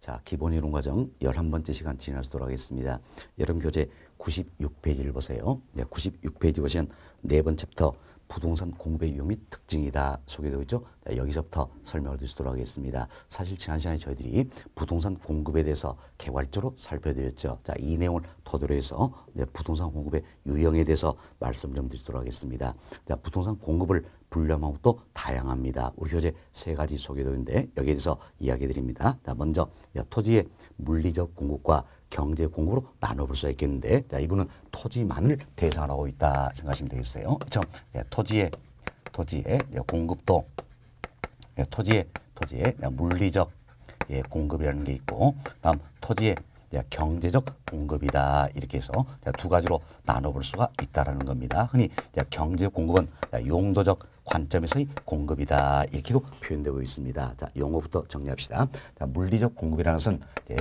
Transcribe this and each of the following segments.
자, 기본 이론 과정 11번째 시간 진행하도록 하겠습니다. 여러분 교재 96페이지를 보세요. 네, 96페이지 보시면 네번째 챕터 부동산 공부의 이용 및 특징이다 소개되어 있죠. 네, 여기서부터 설명을 드리도록 하겠습니다. 사실 지난 시간에 저희들이 부동산 공급에 대해서 개괄적으로 살펴드렸죠. 자, 이 내용을 토대로 해서 네, 부동산 공급의 유형에 대해서 말씀 좀 드리도록 하겠습니다. 자, 부동산 공급을 불량하고또 다양합니다. 우리 교재 세 가지 소개도인데 여기에 대해서 이야기 드립니다. 자, 먼저 토지의 물리적 공급과 경제 공급으로 나눠볼 수가 있겠는데 자, 이분은 토지만을 대상하고 있다 생각하시면 되겠어요. 그렇 예, 토지의 토지의 공급도 예, 토지의 토지의 물리적 예, 공급이라는 게 있고 다음 토지의 경제적 공급이다 이렇게 해서 두 가지로 나눠볼 수가 있다는 겁니다. 흔히 경제 공급은 용도적 관점에서의 공급이다. 이렇게도 표현되고 있습니다. 자, 용어부터 정리합시다. 자, 물리적 공급이라는 것은 예,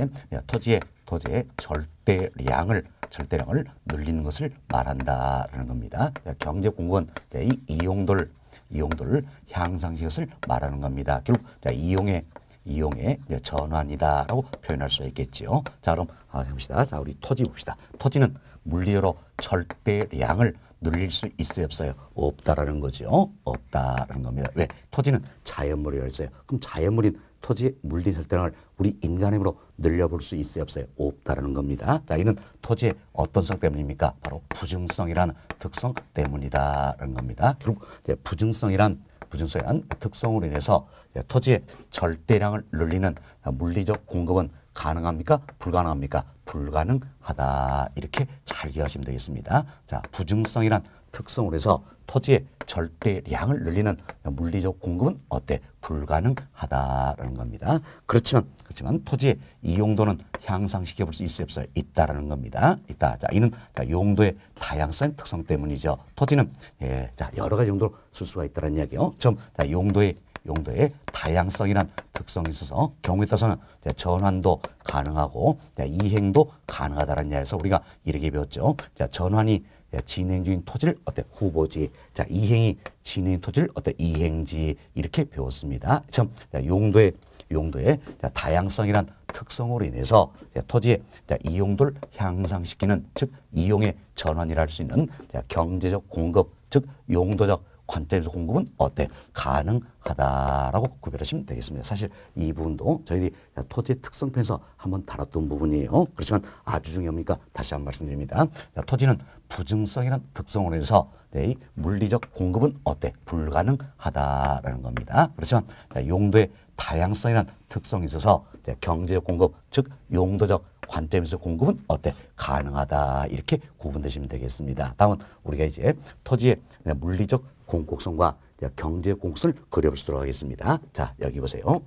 토지의 토지의 절대량을 절대량을 늘리는 것을 말한다라는 겁니다. 자, 경제 공급은 자, 이 이용돌 이용돌 향상시것을 말하는 겁니다. 결국 자, 이용의 이용의 전환이다라고 표현할 수 있겠지요. 자, 그럼 아, 봅시다 자, 우리 토지 봅시다. 토지는 물리로 적으 절대량을 늘릴 수 있어요 없어요? 없다라는 거죠. 없다라는 겁니다. 왜? 토지는 자연물이 열쇠요. 그럼 자연물인 토지의 물린 설정을 우리 인간의 힘으로 늘려볼 수 있어요 없어요? 없다라는 겁니다. 자, 이는 토지의 어떤 성 때문입니까? 바로 부증성이라는 특성 때문이다라는 겁니다. 결국 부증성이란 부증성이란 특성으로 인해서 토지의 절대량을 늘리는 물리적 공급은 가능합니까? 불가능합니까? 불가능하다. 이렇게 잘기억하시면 되겠습니다. 자, 부증성이란 특성으로 해서 토지의 절대량을 늘리는 물리적 공급은 어때? 불가능하다라는 겁니다. 그렇지만 그렇지만 토지의 이용도는 향상시켜 볼 수 있어요 없어요? 있다라는 겁니다. 있다. 자, 이는 용도의 다양성 특성 때문이죠. 토지는 예, 자, 여러 가지 용도로 쓸 수가 있다는 이야기요. 좀 자, 용도의 용도의 다양성이란 특성이 있어서 경우에 따라서는 네, 전환도 가능하고 네, 이행도 가능하다는 이야기에서 우리가 이렇게 배웠죠. 전환이 네, 진행 중인 토지를 어때 후보지 자 이행이 진행 토지를 어때 이행지 이렇게 배웠습니다. 참 용도의 용도의 다양성이란 특성으로 인해서 토지의 이용도를 향상시키는 즉 이용의 전환이라 할 수 있는 경제적 공급 즉 용도적 관점에서 공급은 어때? 가능하다라고 구별하시면 되겠습니다. 사실 이 부분도 저희들이 토지의 특성편에서 한번 다뤘던 부분이에요. 그렇지만 아주 중요합니까? 다시 한번 말씀드립니다. 토지는 부증성이란 특성으로 해서 네, 물리적 공급은 어때? 불가능하다라는 겁니다. 그렇지만 용도의 다양성이란 특성이 있어서 경제적 공급, 즉 용도적 관점에서 공급은 어때? 가능하다. 이렇게 구분되시면 되겠습니다. 다음은 우리가 이제 토지의 물리적 공곡성과 경제 공성을 그려보도록 하겠습니다. 자, 여기 보세요.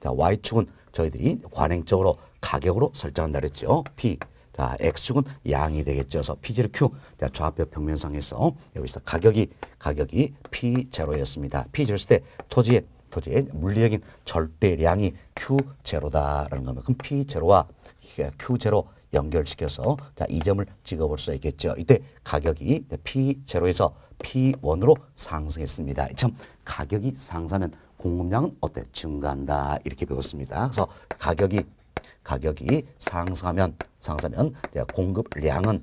자, Y축은 저희들이 관행적으로 가격으로 설정한다 그랬죠. P. 자, X축은 양이 되겠죠. 그래서 P0 Q. 자, 좌표 평면상에서 여기서 가격이, 가격이 P0였습니다. P0였을 때 토지의 도저히 물리적인 절대량이 Q0다라는 겁니다. 그럼 P0와 Q0 연결시켜서 자, 이 점을 찍어볼 수 있겠죠. 이때 가격이 P0에서 P1으로 상승했습니다. 참 가격이 상승하면 공급량은 어때? 증가한다. 이렇게 배웠습니다. 그래서 가격이 가격이 상승하면 상승하면 공급량은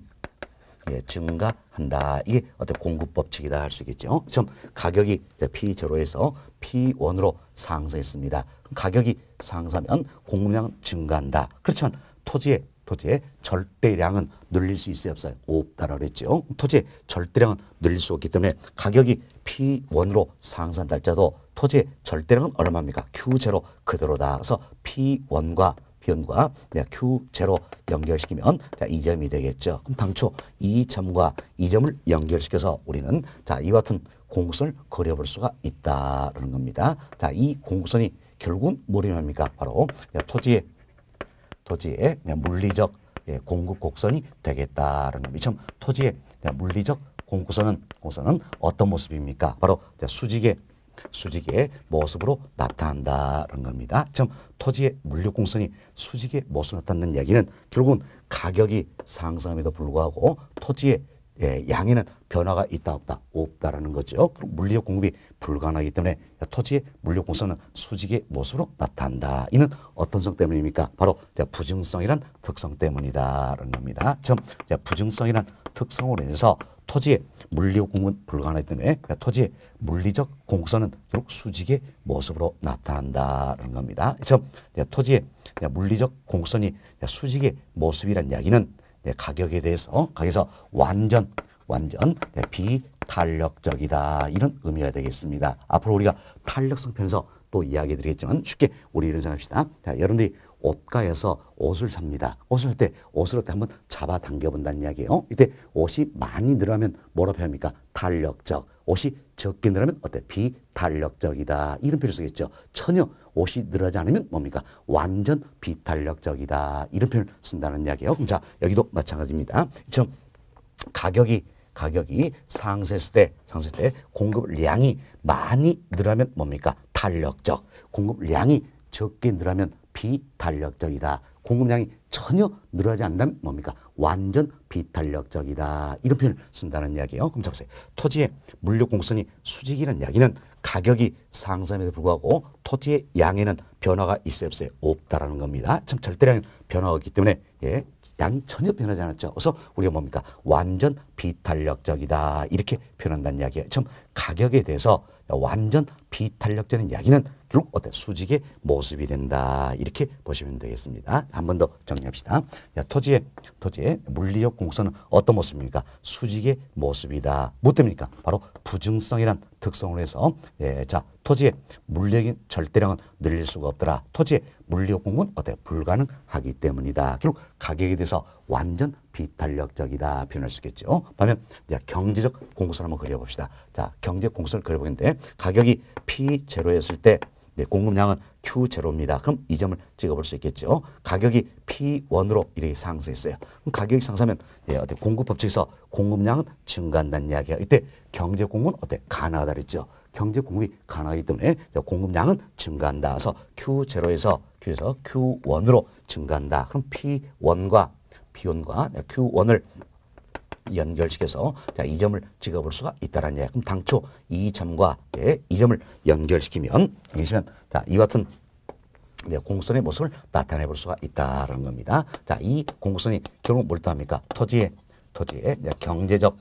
예, 증가한다. 이게 어떤 공급 법칙이다 할 수 있겠죠. 좀 어? 가격이 P0로 해서 P1으로 상승했습니다. 가격이 상승하면 공급량 증가한다. 그렇지만 토지의 토지의 절대량은 늘릴 수 있어요 없어요? 없다라고 그랬죠. 어? 토지의 절대량은 늘릴 수 없기 때문에 가격이 P1으로 상승한날짜도 토지의 절대량은 얼마입니까? Q0 그대로다. 그래서 P1과 비온과 Q0 연결시키면 자, 이 점이 되겠죠. 그럼 당초 이 점과 이 점을 연결시켜서 우리는 자, 이와 같은 공선을 그려볼 수가 있다는 겁니다. 자, 이 공선이 결국은 뭐냐니까 바로 토지의 토지의 물리적 예, 공급 곡선이 되겠다는 겁니다. 참 토지의 물리적 공구선은 공선은 어떤 모습입니까? 바로 수직의 수직의 모습으로 나타난다는 겁니다. 참 토지의 물류 공성이 수직의 모습으로 나타나는 얘기는 결국은 가격이 상승함에도 불구하고 토지의 예, 양에는 변화가 있다 없다 없다라는 거죠. 그럼 물리적 공급이 불가능하기 때문에 토지의 물력 공성은 수직의 모습으로 나타난다. 이는 어떤 성 때문입니까? 바로 부증성이란 특성 때문이다라는 겁니다. 참 부증성이란 특성으로 인해서 토지의 물리공은 불가능하기 때문에 그러니까 토지의 물리적 공선은 결국 수직의 모습으로 나타난다는 겁니다. 그즉 토지의 물리적 공선이 수직의 모습이란 이야기는 가격에 대해서 어? 가격에서 완전 완전 비탄력적이다 이런 의미가 되겠습니다. 앞으로 우리가 탄력성 편에서 또 이야기 드리겠지만 쉽게 우리 이런 생각합시다. 자, 여러분들이 옷가에서 옷을 삽니다. 옷을 할때 옷을 할때 한번 잡아 당겨 본다는 이야기예요. 어? 이때 옷이 많이 늘어나면 뭐라고 표현합니까? 탄력적. 옷이 적게 늘어나면 어때? 비탄력적이다. 이런 표현을 쓰겠죠. 전혀 옷이 늘어나지 않으면 뭡니까? 완전 비탄력적이다. 이런 표현을 쓴다는 이야기예요. 그럼 자, 여기도 마찬가지입니다. 지금 가격이 가격이 상세했을 때, 상세했을 때 공급량이 많이 늘어나면 뭡니까? 탄력적. 공급량이 적게 늘어나면 비탄력적이다. 공급량이 전혀 늘어나지 않는다면 뭡니까? 완전 비탄력적이다. 이런 표현을 쓴다는 이야기예요. 그럼 보세요. 토지의 물류 공선이 수직이라는 이야기는 가격이 상승에도 불구하고 토지의 양에는 변화가 있어 없어요? 없다라는 겁니다. 참 절대량 변화가 없기 때문에 예, 양이 전혀 변하지 않았죠. 그래서 우리가 뭡니까? 완전 비탄력적이다. 이렇게 표현한다는 이야기예요. 참 가격에 대해서 완전 비탄력적인 이야기는 결국 어때 수직의 모습이 된다 이렇게 보시면 되겠습니다. 한 번 더 정리합시다. 야, 토지의 토지의 물리적 공성은 어떤 모습입니까? 수직의 모습이다. 뭐 때문입니까? 바로 부증성이란 특성으로 해서 예, 자 토지의 물리적인 절대량은 늘릴 수가 없더라. 토지의 물리적 공급은 어때 불가능하기 때문이다. 결국 가격에 대해서 완전 비탄력적이다 표현할 수 있겠죠. 반면 자, 경제적 공급선 한번 그려봅시다. 자 경제 공급을 그려보겠는데 가격이 P 제로였을 때 네, 공급량은 Q0입니다. 그럼 이 점을 찍어볼 수 있겠죠. 가격이 P1으로 이렇게 상승했어요. 그럼 가격이 상승하면 네, 어때 공급 법칙에서 공급량은 증가한다는 이야기야. 이때 경제 공급은 어때 가능하다 그랬죠. 경제 공급이 가능하기 때문에 공급량은 증가한다. 그래서 Q0에서 Q에서 Q1으로 증가한다. 그럼 P1과 P1과 Q1을 연결시켜서 이 점을 찍어볼 수가 있다라는 얘기. 그럼 당초 이 점과 예, 이 점을 연결시키면 이시면 자이 같은 네, 공선의 모습을 나타내 볼 수가 있다라는 겁니다. 자, 이 공선이 결국 뭘 뜻합니까? 토지의 토지의 네, 경제적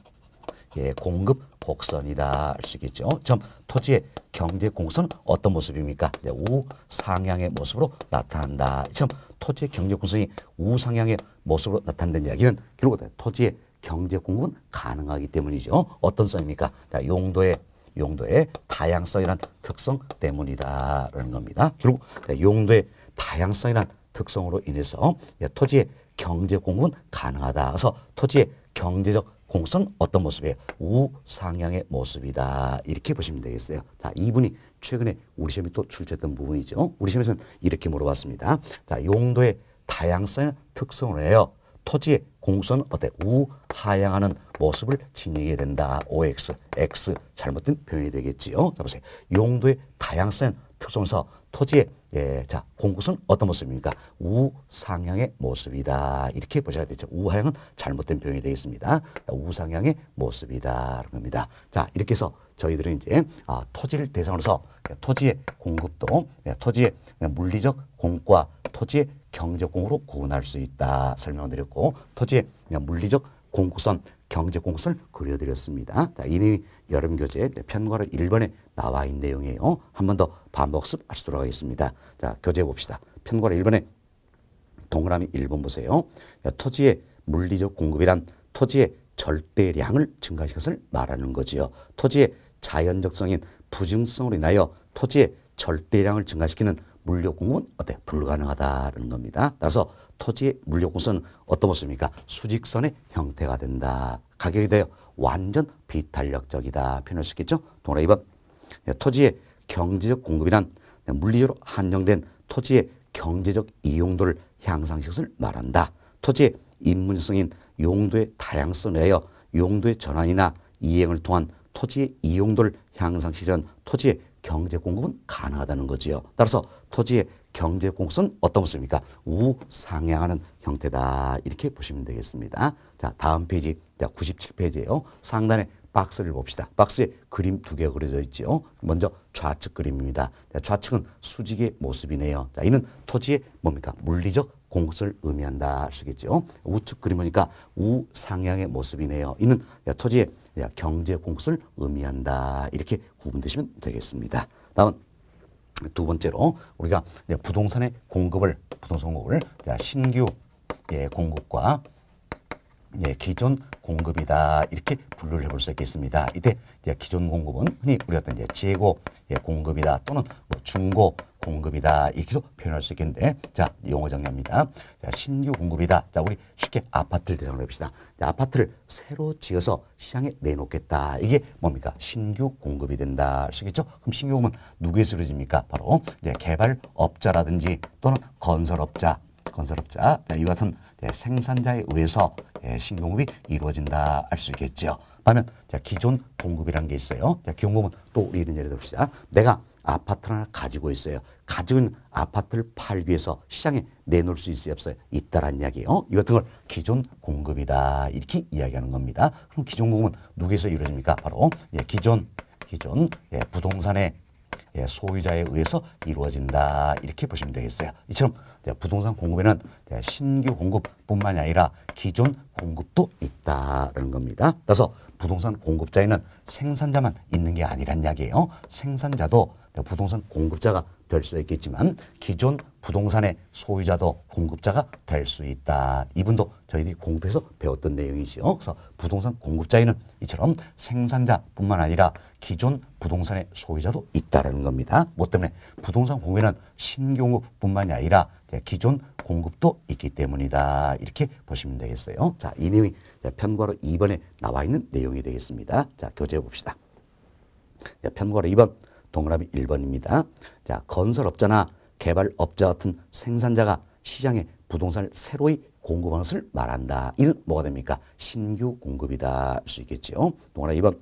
예, 공급 곡선이다 할 수 있겠죠. 점 토지의 경제 공선 어떤 모습입니까? 네, 우상향의 모습으로 나타난다. 점 토지의 경제 공선이 우상향의 모습으로 나타난다는 이야기는 결국 토지의 경제 공급은 가능하기 때문이죠. 어떤 써입니까? 자, 용도의 용도의 다양성이란 특성 때문이다라는 겁니다. 그리고 용도의 다양성이란 특성으로 인해서 예, 토지의 경제 공급은 가능하다. 그래서 토지의 경제적 공성 어떤 모습이에요? 우상향의 모습이다. 이렇게 보시면 되겠어요. 자, 이분이 최근에 우리 시험에 또 출제했던 부분이죠. 우리 시험에서는 이렇게 물어봤습니다. 자, 용도의 다양성의 특성으로 해요. 토지의 공선 어때 우하향하는 모습을 지니게 된다. OX, X 잘못된 표현이 되겠지요. 자 보세요. 용도의 다양성 표성서 토지의 예, 자, 공국선 어떤 모습입니까? 우상향의 모습이다. 이렇게 보셔야 되죠. 우하향은 잘못된 표현이 되겠습니다. 우상향의 모습이다. 라는 겁니다. 자, 이렇게 해서 저희들은 이제 아, 토지를 대상으로서 토지의 공급도 예, 토지의 물리적 공과 토지의 경제 공으로 구분할 수 있다. 설명을 드렸고 토지의 물리적 공구선 경제 공선을 그려드렸습니다. 자, 이미 여름 교재 편과로 1번에 나와 있는 내용이에요. 한번더 반복습 하시도록 하겠습니다. 자, 교재 봅시다. 편과를 1번에 동그라미 1번 보세요. 토지의 물리적 공급이란 토지의 절대량을 증가시킨 것을 말하는 거지요. 토지의 자연적성인 부증성으로 인하여 토지의 절대량을 증가시키는 물력 공급은 어때? 불가능하다는 겁니다. 따라서 토지의 물력 공급은 어떤 모습입니까? 수직선의 형태가 된다. 가격이 되어 완전 비탄력적이다. 표현할 수 있겠죠? 동그라미 2번. 토지의 경제적 공급이란 물리적으로 한정된 토지의 경제적 이용도를 향상시을 말한다. 토지의 인문성인 용도의 다양성을 하여 용도의 전환이나 이행을 통한 토지의 이용도를 향상시키는 토지의 경제 공급은 가능하다는 거지요. 따라서 토지의 경제 공급은 어떤 것입니까 우상향하는 형태다. 이렇게 보시면 되겠습니다. 자, 다음 페이지, 9 7페이지에요 상단에 박스를 봅시다. 박스에 그림 두 개가 그려져 있지 먼저 좌측 그림입니다. 좌측은 수직의 모습이네요. 자, 이는 토지의 뭡니까? 물리적 공급을 의미한다 할수 있겠죠. 우측 그림이니까 우상향의 모습이네요. 이는 토지의 경제 공급을 의미한다. 이렇게 구분되시면 되겠습니다. 다음두 번째로 우리가 부동산의 공급을 부동산 공급을 신규 예, 공급과 예, 기존 공급이다 이렇게 분류를 해볼 수 있겠습니다. 이때 이제 기존 공급은 흔히 우리가 어떤 이제 재고 예, 공급이다 또는 뭐 중고 공급이다 이렇게도 표현할 수 있겠는데 자 용어 정리합니다. 자, 신규 공급이다. 자 우리 쉽게 아파트를 대상으로 해봅시다. 자, 아파트를 새로 지어서 시장에 내놓겠다. 이게 뭡니까 신규 공급이 된다 할수겠죠 그럼 신규 공급은 누구에서 이루어집니까? 바로 예, 개발업자라든지 또는 건설업자 건설업자 자, 이와 같은 예, 생산자에 의해서 예, 신공급이 이루어진다 할 수 있겠죠. 반면 자, 기존 공급이라는 게 있어요. 자, 기존공은 또 우리는 예를 들읍시다. 내가 아파트를 하나 가지고 있어요. 가지고 있는 아파트를 팔기 위해서 시장에 내놓을 수 있어요? 없어요? 있다란 이야기예요. 이 같은 걸 기존 공급이다. 이렇게 이야기하는 겁니다. 그럼 기존 공급은 누구에서 이루어집니까? 바로 예, 기존 기존 예, 부동산의 예, 소유자에 의해서 이루어진다 이렇게 보시면 되겠어요. 이처럼 부동산 공급에는 신규 공급뿐만이 아니라 기존 공급도 있다는 겁니다. 따라서 부동산 공급자에는 생산자만 있는 게 아니란 이야기예요. 생산자도 부동산 공급자가 될수 있겠지만 기존 부동산의 소유자도 공급자가 될 수 있다. 이분도 저희들이 공급해서 배웠던 내용이지요. 그래서 부동산 공급자에는 이처럼 생산자뿐만 아니라 기존 부동산의 소유자도 있다라는 겁니다. 뭐 때문에 부동산 공유는 신규공급뿐만이 아니라 기존 공급도 있기 때문이다. 이렇게 보시면 되겠어요. 자, 이 내용이 편과로 2번에 나와 있는 내용이 되겠습니다. 자, 교재해 봅시다. 편과로 2번. 동그라미 1번입니다. 자, 건설업자나 개발업자 같은 생산자가 시장에 부동산을 새로이 공급하는 것을 말한다. 이는 뭐가 됩니까? 신규 공급이다 할수있겠지 동그라미 2번.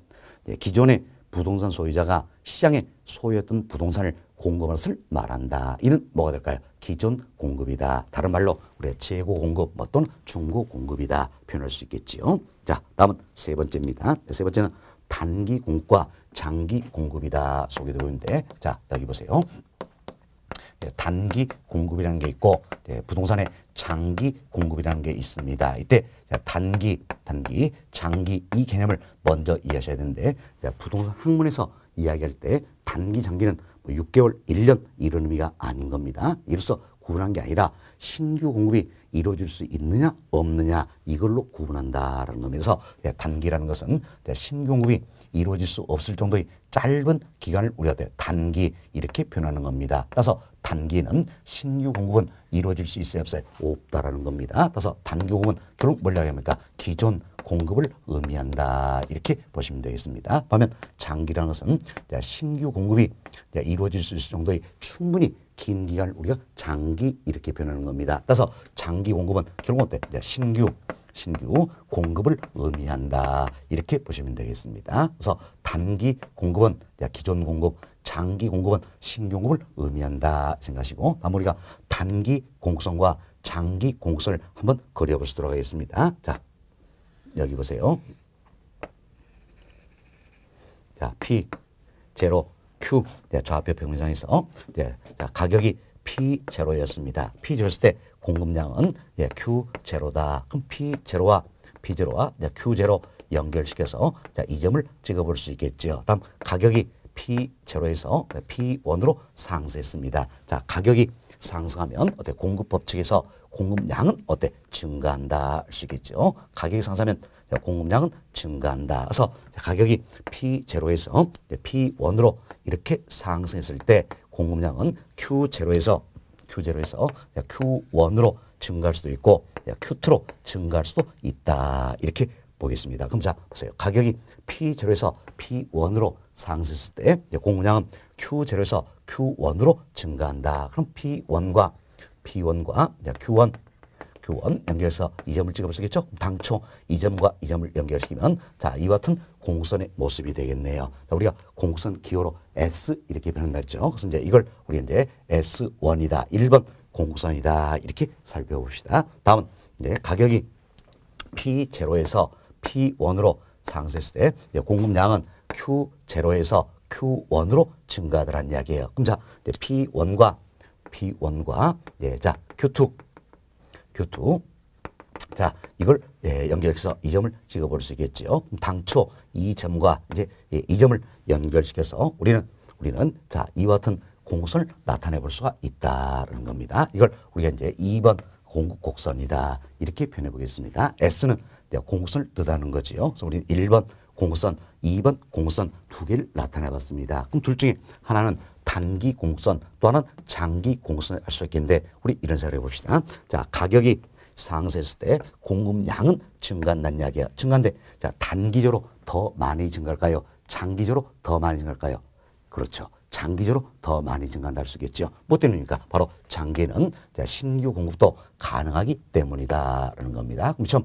예, 기존의 부동산 소유자가 시장에 소유했던 부동산을 공급하는 것을 말한다. 이는 뭐가 될까요? 기존 공급이다. 다른 말로 우리 재고 공급 또는 중고 공급이다 표현할 수 있겠지요. 자, 다음은 세 번째입니다. 세 번째는 단기 공과 장기 공급이다. 소개 들고있는데자 여기 보세요. 예, 단기 공급이라는 게 있고 예, 부동산에 장기 공급이라는 게 있습니다. 이때 단기, 단기, 장기 이 개념을 먼저 이해하셔야 되는데 부동산 학문에서 이야기할 때 단기, 장기는 6개월, 뭐 1년 이런 의미가 아닌 겁니다. 이로써 구분한 게 아니라 신규 공급이 이루어질 수 있느냐 없느냐 이걸로 구분한다라는 의미에서 예, 단기라는 것은 신규 공급이 이루어질 수 없을 정도의 짧은 기간을 우리가 단기 이렇게 표현하는 겁니다. 그래서 단기는 신규 공급은 이루어질 수 있어요 없어요? 없다라는 겁니다. 그래서 단기 공급은 결국 뭘 이야기합니까? 기존 공급을 의미한다 이렇게 보시면 되겠습니다. 반면 장기라는 것은 신규 공급이 이루어질 수 있을 정도의 충분히 긴 기간을 우리가 장기 이렇게 표현하는 겁니다. 그래서 장기 공급은 결국 어때? 신규 신규 공급을 의미한다. 이렇게 보시면 되겠습니다. 그래서 단기 공급은 기존 공급, 장기 공급은 신규 공급을 의미한다 생각하시고 다음 리가 단기 공급성과 장기 공급성을 한번 그려보시도록 하겠습니다. 자, 여기 보세요. 자, P, 제로, Q, 네, 좌표 평상에서 네, 자, 가격이 P 제였습니다 P 제였을때 공급량은 예, Q0다. 그럼 P0와 P0와 예, Q0 연결시켜서 자, 이 점을 찍어볼 수 있겠죠. 다음 가격이 P0에서 P1으로 상승했습니다. 자, 가격이 상승하면 어때? 공급 법칙에서 공급량은 어때? 증가한다 할 수 있겠죠. 가격이 상승하면 공급량은 증가한다. 그래서 가격이 P0에서 P1으로 이렇게 상승했을 때 공급량은 Q0에서 Q0 에서 Q1으로 증가할 수도 있고 Q2로 증가할 수도 있다. 이렇게 보겠습니다. 그럼 자, 보세요. 가격이 P0에서 P1으로 상승했을 때 공급량은 Q0에서 Q1으로 증가한다. 그럼 P1과 P1과 Q1 교원 연결해서 이점을 찍어보시겠죠 당초 이점과이점을 연결시키면 자 이와 같은 공선의 모습이 되겠네요. 자, 우리가 공선 기호로 S 이렇게 표현했죠. 그래서 이제 이걸 우리 이제 S1이다. 1번 공선이다. 이렇게 살펴봅시다. 다음은 이제 가격이 P0에서 P1으로 상승했을 때 공급량은 Q0에서 Q1으로 증가하더란 이야기예요. 그럼 자, P1과 P1과 예, 자, Q2, 교투. 자, 이걸 예, 연결해서 이 점을 찍어볼 수 있겠지요. 당초 이 점과 이제 예, 이 점을 연결시켜서 우리는 우리는 자 이와 같은 공선을 나타내 볼 수가 있다는 겁니다. 이걸 우리가 이제 2번 공곡선이다 이렇게 표현해 보겠습니다. S는 공선을 뜻하는 거지요. 그래서 우리는 1번 공선, 2번 공선 두 개를 나타내 봤습니다. 그럼 둘 중에 하나는 단기 공선, 또 하나는 장기 공선을 알수 있겠는데 우리 이런 생각을 해봅시다. 자, 가격이 상승했을 때 공급량은 증가한다는 이야기야. 증가인데 자, 단기적으로 더 많이 증가할까요? 장기적으로 더 많이 증가할까요? 그렇죠. 장기적으로 더 많이 증가한다 할수 있겠죠. 뭐 때문입니까? 바로 장기는 신규 공급도 가능하기 때문이다라는 겁니다. 그럼 처음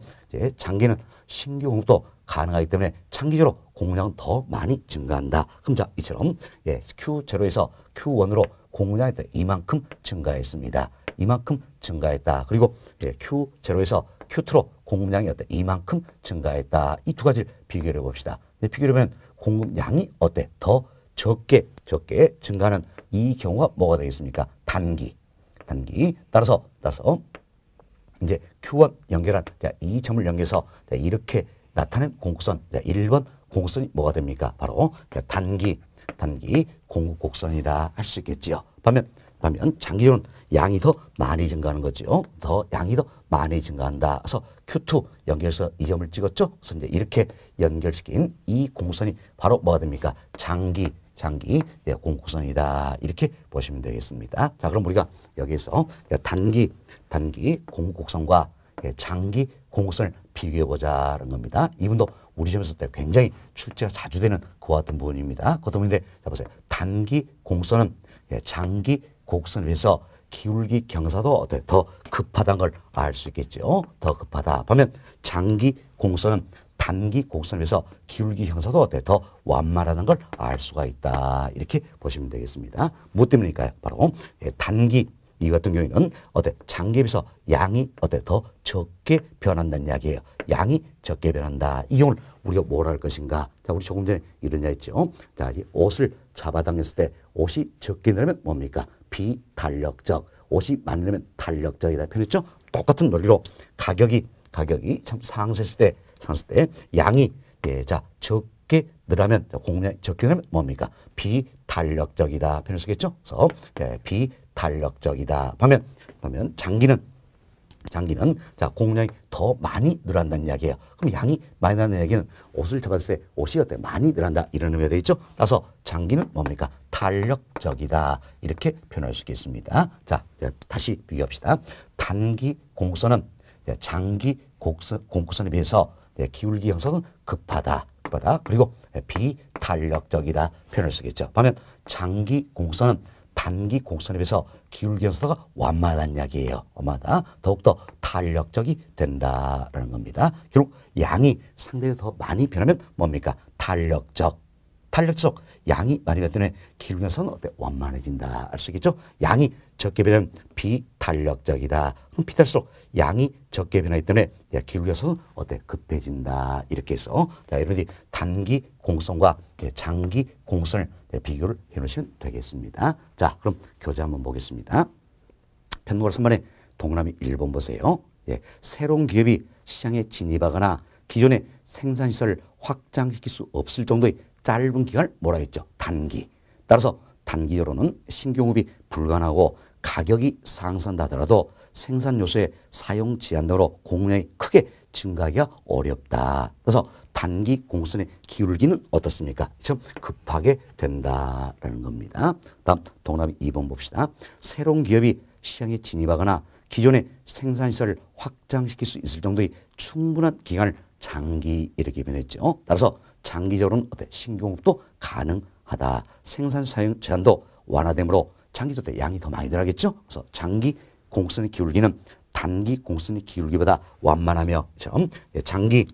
장기는 신규 공급도 가능하기 때문에 장기적으로 공급량은 더 많이 증가한다. 그럼 자, 이처럼 예, Q0에서 Q1으로 공급량이 이만큼 증가했습니다. 이만큼 증가했다. 그리고 예, Q0에서 Q2로 공급량이 어때? 이만큼 증가했다. 이 두 가지를 비교해 봅시다. 비교해 보면 공급량이 어때? 더 적게 적게 증가하는 이 경우가 뭐가 되겠습니까? 단기. 단기. 따라서 따라서 이제 Q1 연결한 이 점을 연결해서 이렇게 나타낸 공곡선. 자, 1번 공곡선이 뭐가 됩니까? 바로 단기, 단기 공곡선이라 할수 있겠지요. 반면, 반면 장기로 양이 더 많이 증가하는 거지더 양이 더 많이 증가한다. 그래서 Q2 연결해서 이 점을 찍었죠. 그래서 이제 이렇게 연결시킨 이 공곡선이 바로 뭐가 됩니까? 장기 장기 예, 공곡선이다 이렇게 보시면 되겠습니다. 자 그럼 우리가 여기에서 단기 단기 공곡선과 예, 장기 공곡선을 비교해보자 는 겁니다. 이분도 우리 시험 쓸때 굉장히 출제가 자주 되는 그와 같은 부분입니다. 그것 때문자 보세요. 단기 공선은 예, 장기 곡선을 위해서 기울기 경사도 어때 더 급하다는 걸 알 수 있겠죠. 더 급하다. 그면 장기 공선은 단기 곡선을 위해서 기울기 경사도 어때 더 완만하다는 걸 알 수가 있다. 이렇게 보시면 되겠습니다. 무엇 뭐 때문일까요? 바로 예, 단기 이 같은 경우에는 어때 장기에 비해서 양이 어때 더 적게 변한다는 이야기예요. 양이 적게 변한다. 이경우리가뭘 할 것인가? 자, 우리 조금 전에 이런 냐 했죠. 자, 이 옷을 잡아당겼을 때 옷이 적게 늘면 뭡니까? 비탄력적. 옷이 많이 늘면 탄력적이다 편했죠 똑같은 논리로 가격이 가격이 참 상승했을 때 상승 때 양이 예, 자 적게 늘어나면 공략 적게 늘면 뭡니까 비탄력적이다 편했을겠죠 그래서 예, 비 탄력적이다. 반면 그면 장기는 장기는 자 공량이 더 많이 늘어난다는 이야기예요. 그럼 양이 많이 늘어나는 얘기는 옷을 잡았을 때 옷이 어때 많이 늘어난다 이런 의미가 되겠죠. 따라서 장기는 뭡니까 탄력적이다 이렇게 표현할 수 있겠습니다. 자 다시 비교합시다. 단기 공선은 예, 장기 공선에 비해서 예, 기울기 형성은 급하다 급하다 그리고 예, 비탄력적이다 표현을 쓰겠죠. 반면 장기 공선은 단기 곡선에비해서 기울기연소가 완만한 이야요 완만하 더욱더 탄력적이 된다라는 겁니다. 결국 양이 상대히 더 많이 변하면 뭡니까? 탄력적. 탄력적 양이 많이 변하기 에 기울기연소는 어때? 완만해진다. 알 수 있겠죠? 양이 적게 변하면 비탄력적이다. 그럼 비탈수록 양이 적게 변하기 때문에 기울기연소는 어때? 급해진다. 이렇게 해서 자, 여러분이 단기 공성과 예, 장기 공선을 예, 비교를 해놓으시면 되겠습니다. 자, 그럼 교재 한번 보겠습니다. 편곡을 3번에 동그라 1번 보세요. 예, 새로운 기업이 시장에 진입하거나 기존의 생산시설을 확장시킬 수 없을 정도의 짧은 기간을 뭐라 했죠? 단기. 따라서 단기적으로는 신규업이 불가능하고 가격이 상승하더라도 생산 요소의 사용 제한으로 공급량이 크게 증가하기가 어렵다. 그래서 단기 공선의 기울기는 어떻습니까? 좀 급하게 된다라는 겁니다. 다음 동남이 2번 봅시다. 새로운 기업이 시장에 진입하거나 기존의 생산시설을 확장시킬 수 있을 정도의 충분한 기간을 장기 이렇게 변했죠. 따라서 장기적으로는 어때? 신경업도 가능하다. 생산 사용 제한도 완화되므로 장기적으로 양이 더 많이 들어가겠죠. 그래서 장기 공선의 기울기는 단기 공순위 기울기보다 완만하며 점 예, 장기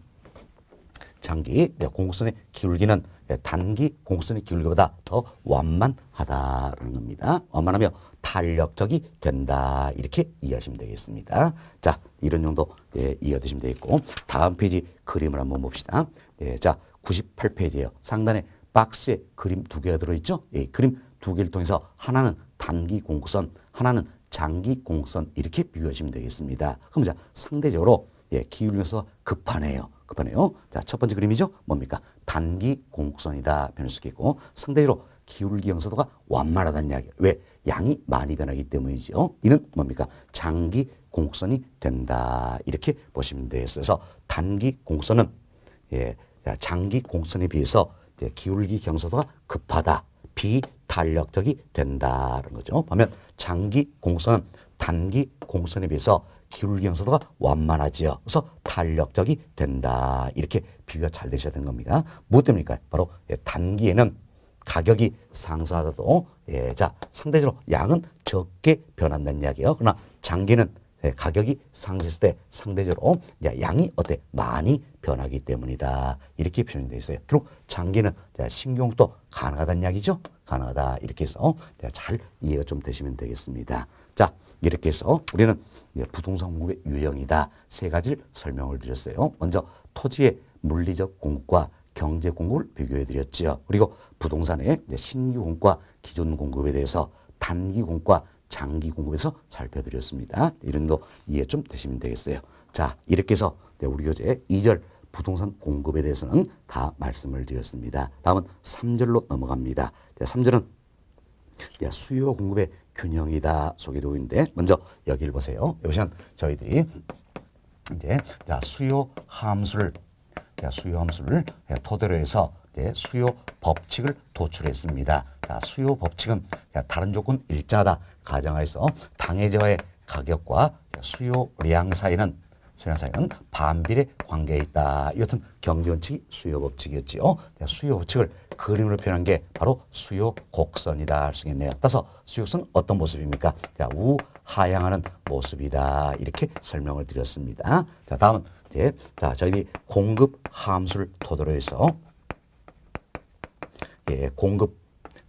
장기 예, 공순위 기울기는 예, 단기 공순위 기울기보다 더 완만하다라는 겁니다. 완만하며 탄력적이 된다 이렇게 이해하시면 되겠습니다. 자 이런 정도 예, 이해하시면 되겠고 다음 페이지 그림을 한번 봅시다. 예, 자 98페이지예요. 상단에 박스에 그림 두 개가 들어있죠. 예, 그림 두 개를 통해서 하나는 단기 공구선 하나는 장기 공선 이렇게 비교하시면 되겠습니다. 그럼 자 상대적으로 예, 기울면서 급하네요. 급하네요. 자, 첫 번째 그림이죠. 뭡니까? 단기 공선이다. 변수겠고 상대적으로 기울기 형사도가 완만하다는 이야기. 왜? 양이 많이 변하기 때문이죠. 이는 뭡니까? 장기 공선이 된다. 이렇게 보시면 되겠어서 단기 공선은 예, 장기 공선에 비해서 기울기 경사도가 급하다. 비 탄력적이 된다는 거죠. 반면 장기 공선, 단기 공선에 비해서 기울기 연소도가 완만하지요. 그래서 탄력적이 된다. 이렇게 비교가 잘 되셔야 되는 겁니다. 무엇 뭐 때문일까요? 바로 예, 단기에는 가격이 상승하더라도 예, 자 상대적으로 양은 적게 변한다는 이야기예요. 그러나 장기는 예, 가격이 상승했을 때 상대적으로 어, 양이 어때 많이 변하기 때문이다 이렇게 표현이 되어 있어요. 그리고 장기는 신경도 가능하다는 이야기죠. 가능하다 이렇게 해서 어, 잘 이해가 좀 되시면 되겠습니다. 자 이렇게 해서 우리는 부동산 공급의 유형이다 세 가지를 설명을 드렸어요. 먼저 토지의 물리적 공급과 경제 공급을 비교해 드렸죠 그리고 부동산의 신규 공급과 기존 공급에 대해서 단기 공급과 장기 공급에서 살펴드렸습니다. 이런 거 이해 좀 되시면 되겠어요. 자, 이렇게 해서 네, 우리 교재 2절 부동산 공급에 대해서는 다 말씀을 드렸습니다. 다음은 3절로 넘어갑니다. 3절은 수요 공급의 균형이다 소개도인데 먼저 여기를 보세요. 이것은 저희들이 이제 수요 함수를 수요 함수를 토대로 해서 예, 수요 법칙을 도출했습니다. 자, 수요 법칙은 다른 조건 일자다 가정하에서 당해자의 가격과 수요량 사이는 수량 사이는 반비례 관계에 있다. 여튼 경제 원칙이 수요 법칙이었지요. 수요 법칙을 그림으로 표현한 게 바로 수요 곡선이다 할 수 있겠네요. 따라서 수요선 어떤 모습입니까? 자, 우하향하는 모습이다. 이렇게 설명을 드렸습니다. 자, 다음은 이제 자, 저희 공급 함수를 토대로 해서 예, 공급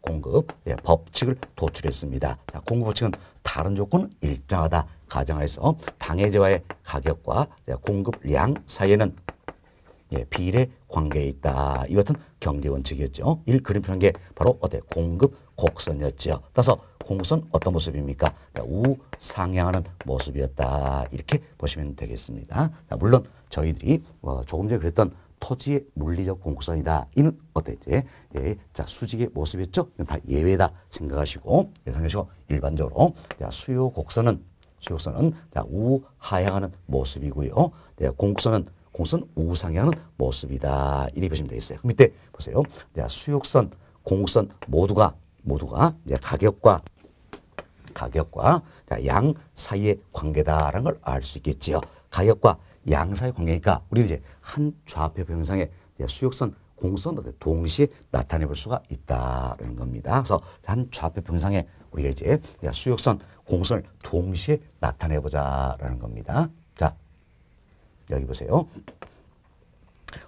공급 예, 법칙을 도출했습니다. 자, 공급 법칙은 다른 조건은 일정하다 가정하에서 당해제와의 가격과 예, 공급량 사이에는 예, 비례 관계에 있다. 이 같은 경제 원칙이었죠. 일 그림표란 게 바로 어때? 공급 곡선이었죠. 따라서 공선 어떤 모습입니까? 우상향하는 모습이었다. 이렇게 보시면 되겠습니다. 물론 저희들이 어, 조금 전에 그랬던 토지의 물리적 공급성이다 이는 어때? 이 예, 자 수직의 모습이었죠. 다 예외다 생각하시고 예상하시고 일반적으로 자, 수요 곡선은 수요 선은 자, 우하향하는 모습이고요. 자, 공국선은 공선 우상향하는 모습이다. 이렇 보시면 되겠어요. 그 밑에 보세요. 자, 수요선, 공선 모두가 모두가 이제 가격과 가격과 양 사이의 관계다라는 걸 알 수 있겠지요. 가격과 양사의 관계니까 그러니까 우리는 이제 한 좌표 현상에 수역선 공선도 동시에 나타내볼 수가 있다는 겁니다. 그래서 한 좌표 평상에 우리가 이제 수역선 공선을 동시에 나타내보자라는 겁니다. 자, 여기 보세요.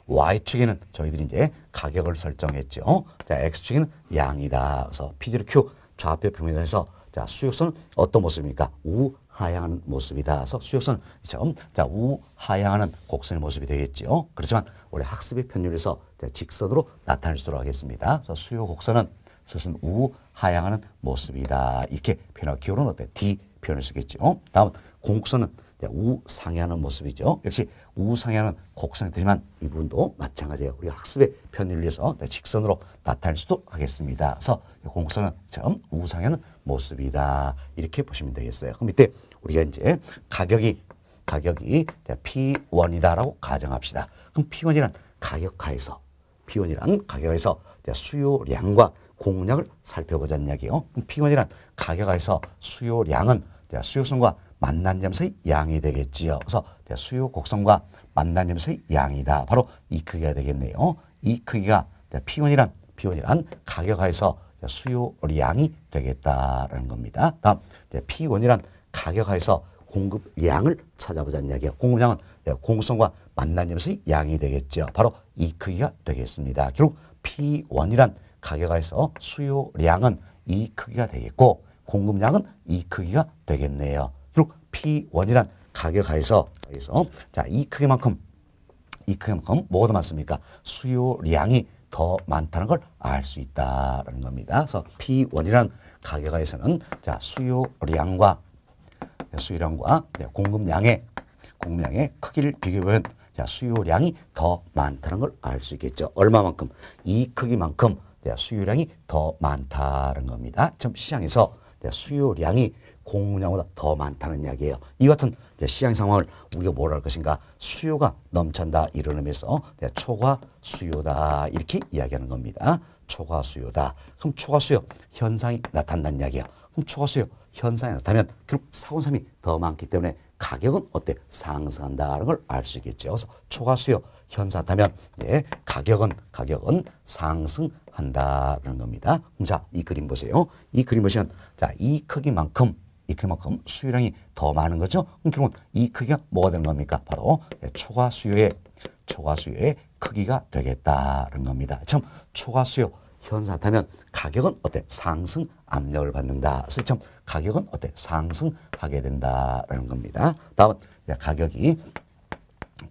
y축에는 저희들이 이제 가격을 설정했죠. 자, x축에는 양이다. 그래서 p0q 좌표 평면에서 자 수역선 어떤 모습입니까? 우 하향하는 모습이다. 그래서 수요선 이 처럼 자, 우하향하는 곡선의 모습이 되겠지요. 그렇지만 우리 학습의 편율에서 직선으로 나타낼 수도록 있 하겠습니다. 그래서 수요 곡선은 수요선 우하향하는 모습이다. 이렇게 변화 기호는 어때? D 표현을 쓰겠죠. 다음 공곡선은 우상향하는 모습이죠. 역시 우상향하는 곡선이 되지만 이 부분도 마찬가지예요. 우리 학습의 편율를 위해서 직선으로 나타낼 수도 하겠습니다. 그래서 공곡선은 처럼 우상향은 모습이다. 이렇게 보시면 되겠어요. 그럼 이때 우리가 이제 가격이 가격이 P1이다라고 가정합시다. 그럼 P1이란 가격하에서 P1이란 가격에서 수요량과 공략을 살펴보자는 이야기예요. 그럼 P1이란 가격하에서 수요량은 수요성과 만난 점수의 양이 되겠지요. 그래서 수요 곡선과 만난 점수의 양이다. 바로 이 크기가 되겠네요. 이 크기가 P1이란 P1이란 가격하에서 그러니까 수요량이 되겠다라는 겁니다. 다음 P1이란 가격하에서 공급량을 찾아보자는 이야기예요. 공급량은 네, 공성과 만나면서의 양이 되겠죠. 바로 이 크기가 되겠습니다. 결국 P1이란 가격하에서 수요량은 이 크기가 되겠고 공급량은 이 크기가 되겠네요. 결국 P1이란 가격하에서 자이 크기만큼 이 크기만큼 뭐가 더 많습니까? 수요량이 더 많다는 걸 알 수있다는 겁니다. 그래서 p 1이라 가격에서는 자 수요량과 수요량과 네, 공급량의 공급량의 크기를 비교해보면 자 수요량이 더 많다는 걸 알 수 있겠죠. 얼마만큼 이 크기만큼 수요량이 더 많다는 겁니다. 지금 시장에서 수요량이 공급량보다 더 많다는 이야기예요. 이 같은 시장 상황을 우리가 뭐랄 것인가 수요가 넘찬다 이런 의미에서 네, 초과 수요다 이렇게 이야기하는 겁니다. 초과 수요다. 그럼 초과 수요 현상이 나타난 이야기야. 그럼 초과 수요 현상이 나타나면 그럼 사원삼이 더 많기 때문에 가격은 어때 상승한다는 걸 알 수 있겠죠. 그래서 초과 수요 현상 타면 네, 가격은 가격은 상승한다는 겁니다. 자, 이 그림 보세요. 이 그림 보시면 자, 이 크기만큼 이크만큼 수요량이 더 많은 거죠. 그럼 결국 이 크기가 뭐가 되는 겁니까? 바로 예, 초과 수요의 초과 수요의 크기가 되겠다는 겁니다. 참 초과 수요 현상 타면 가격은 어때 상승 압력을 받는다. 그래서 가격은 어때 상승하게 된다라는 겁니다. 다음은 가격이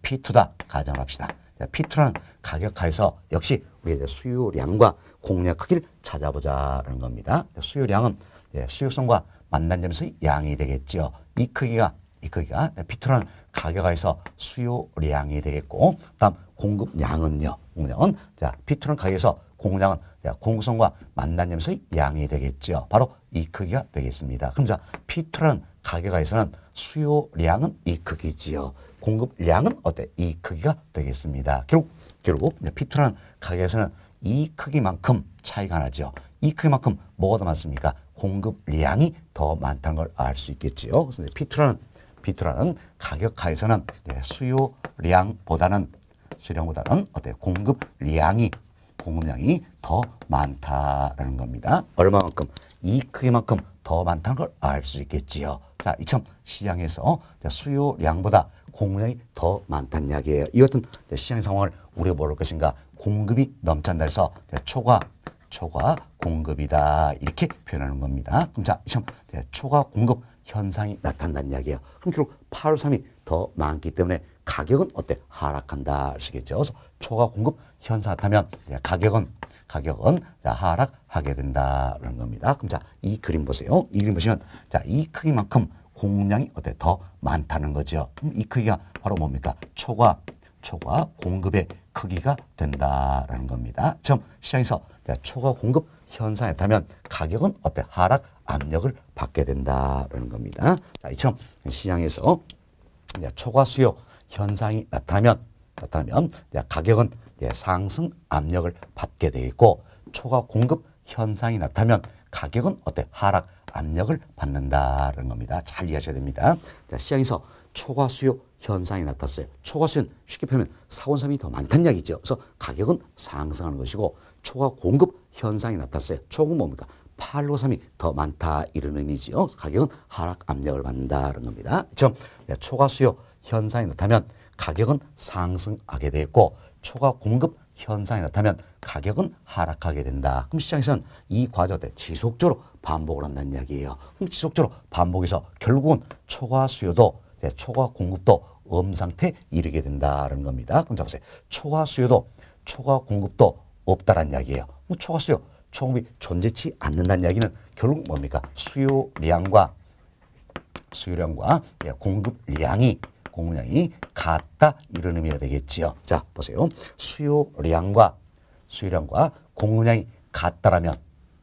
P2다 가정합시다. P2라는 가격하에서 역시 우리의 수요량과 공략 크기를 찾아보자는 겁니다. 수요량은 예, 수요성과 만난점에서 양이 되겠죠. 이 크기가 이 크기가 피트라는 가격에서 수요량이 되겠고 그다음 공급량은요. 공급량은 자 피트라는 가격에서 공급량은 자, 공성과 만난점에서 양이 되겠죠. 바로 이 크기가 되겠습니다. 그럼 자 피트라는 가격에서는 수요량은 이 크기지요. 공급량은 어때? 이 크기가 되겠습니다. 결국 결국 피트라는 가격에서는 이 크기만큼 차이가 나죠. 이 크기만큼 뭐가 더 많습니까? 공급량이 더 많다는 걸 알 수 있겠지요. 그래서 P2라는 P2라는 가격하에서는 네, 수요량보다는 수량보다는 어때 공급량이 공급량이 더 많다라는 겁니다. 얼마만큼 이 크기만큼 더 많다는 걸 알 수 있겠지요. 자, 이참 시장에서 수요량보다 공급량이 더 많다는 이야기예요. 이 같은 시장 상황을 우려해 볼 것인가 공급이 넘친다 해서 초과 초과 공급이다. 이렇게 표현하는 겁니다. 그럼 자, 시험 네, 초과 공급 현상이 나타난다는 이야기예요. 그럼 결국 8월 삼이더 많기 때문에 가격은 어때? 하락한다. 할수겠죠 그래서 초과 공급 현상 같다면 네, 가격은 가격은 자, 하락하게 된다라는 겁니다. 그럼 자, 이 그림 보세요. 이 그림 보시면 자, 이 크기만큼 공량이 어때? 더 많다는 거죠. 그럼 이 크기가 바로 뭡니까? 초과, 초과 공급의 크기가 된다라는 겁니다. 참 시장에서 초과 공급 현상에 따면 가격은 어때 하락 압력을 받게 된다라는 겁니다. 자, 이처럼 시장에서 초과 수요 현상이 나타나면 나타나면 가격은 상승 압력을 받게 되고 초과 공급 현상이 나타나면 가격은 어때 하락 압력을 받는다라는 겁니다. 잘 이해하셔야 됩니다. 시장에서 초과 수요 현상이 나타났어요. 초과수요는 쉽게 표현하면 사원삼이 더 많다는 이야기죠. 그래서 가격은 상승하는 것이고 초과 공급 현상이 나타났어요. 초공 뭡니까? 팔로 삼이더 많다 이런 의미지요. 가격은 하락 압력을 받는다는 겁니다. 그 그렇죠? 네, 초과 수요 현상이 나타나면 가격은 상승하게 되고 초과 공급 현상이 나타나면 가격은 하락하게 된다. 그럼 시장에서는 이 과정에 지속적으로 반복을 한다는 이야기예요. 그럼 지속적으로 반복해서 결국은 초과 수요도 네, 초과 공급도 엄상태에 음 이르게 된다는 겁니다. 그럼 자 보세요. 초과 수요도 초과 공급도 없다란 이야기예요. 뭐 초과 수요, 초공이 존재치 않는다는 이야기는 결국 뭡니까? 수요량과 수요량과 예, 공급량이 공급량이 같다 이런 의미가 되겠지요. 자 보세요. 수요량과 수요량과 공급량이 같다라면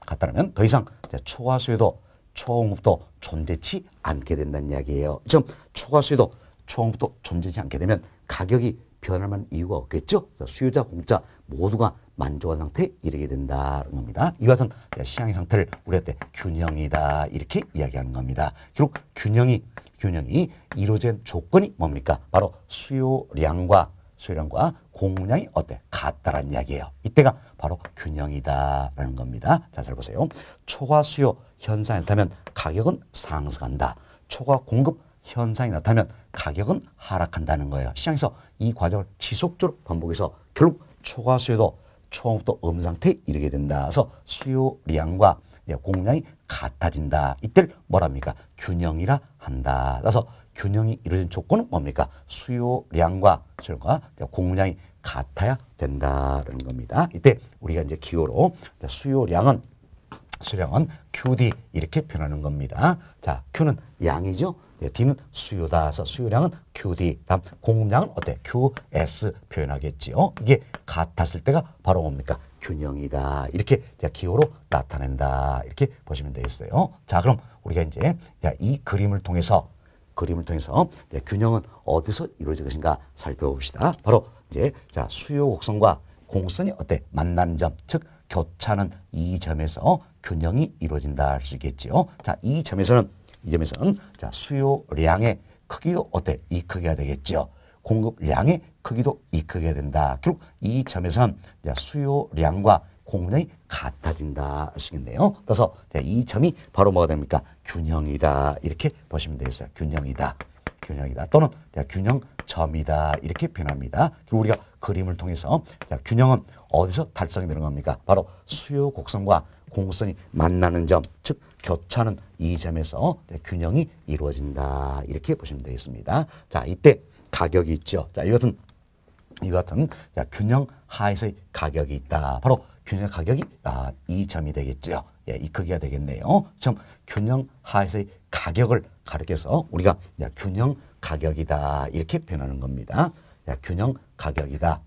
같다라면 더 이상 초과 수요도 초공급도 존재치 않게 된다는 이야기예요. 지금 초과 수요도 처음부터 존재하지 않게 되면 가격이 변할 만한 이유가 없겠죠. 수요자, 공짜 모두가 만족한 상태에 이르게 된다는 겁니다. 이와 같은 시장의 상태를 우리가 때 균형이다 이렇게 이야기하는 겁니다. 결국 균형이 균형이 이루어진 조건이 뭡니까? 바로 수요량과 수요량과 공량이 어때? 같다라는 이야기예요. 이때가 바로 균형이다라는 겁니다. 자, 잘 보세요. 초과 수요 현상이 따면 가격은 상승한다. 초과 공급 현상이 나타나면 가격은 하락한다는 거예요. 시장에서 이 과정을 지속적으로 반복해서 결국 초과 수요도 초음부터 음상태에 이르게 된다. 그래서 수요량과 공량이 같아진다. 이때 뭐랍니까? 균형이라 한다. 그래서 균형이 이루어진 조건은 뭡니까? 수요량과 수요가 공량이 같아야 된다는 겁니다. 이때 우리가 이제 기호로 수요량은 수량은 QD 이렇게 변하는 겁니다. 자, Q는 양이죠. 예, D는 수요다. 그래서 수요량은 QD. 다음 공급량은 어때? QS 표현하겠지요. 이게 같았을 때가 바로 뭡니까? 균형이다. 이렇게 기호로 나타낸다. 이렇게 보시면 되겠어요. 자, 그럼 우리가 이제 이 그림을 통해서 그림을 통해서 균형은 어디서 이루어질 것인가 살펴봅시다. 바로 이제 자 수요 곡선과 공선이 어때 만난 점, 즉 교차는 이 점에서 균형이 이루어진다 할 수 있겠지요. 자, 이 점에서는 이 점에서는 자, 수요량의 크기도 어때? 이 크기가 되겠죠. 공급량의 크기도 이 크기가 된다. 결국 이 점에선 자, 수요량과 공급량이 같아진다 하시겠네요. 그래서 자, 이 점이 바로 뭐가 됩니까? 균형이다. 이렇게 보시면 되겠어요. 균형이다. 균형이다. 또는 자, 균형점이다. 이렇게 표현합니다. 그리고 우리가 그림을 통해서 자, 균형은 어디서 달성이 되는 겁니까? 바로 수요 곡선과 공선이 만나는 점, 즉 교차는 이 점에서 균형이 이루어진다. 이렇게 보시면 되겠습니다. 자, 이때 가격이 있죠. 자, 이것은 이와 은 자, 균형 하에서의 가격이 있다. 바로 균형 가격이 아, 이 점이 되겠죠. 예, 이 크기가 되겠네요. 좀 균형 하에서의 가격을 가르켜서 우리가 야, 균형 가격이다. 이렇게 표현하는 겁니다. 야, 균형 가격이다.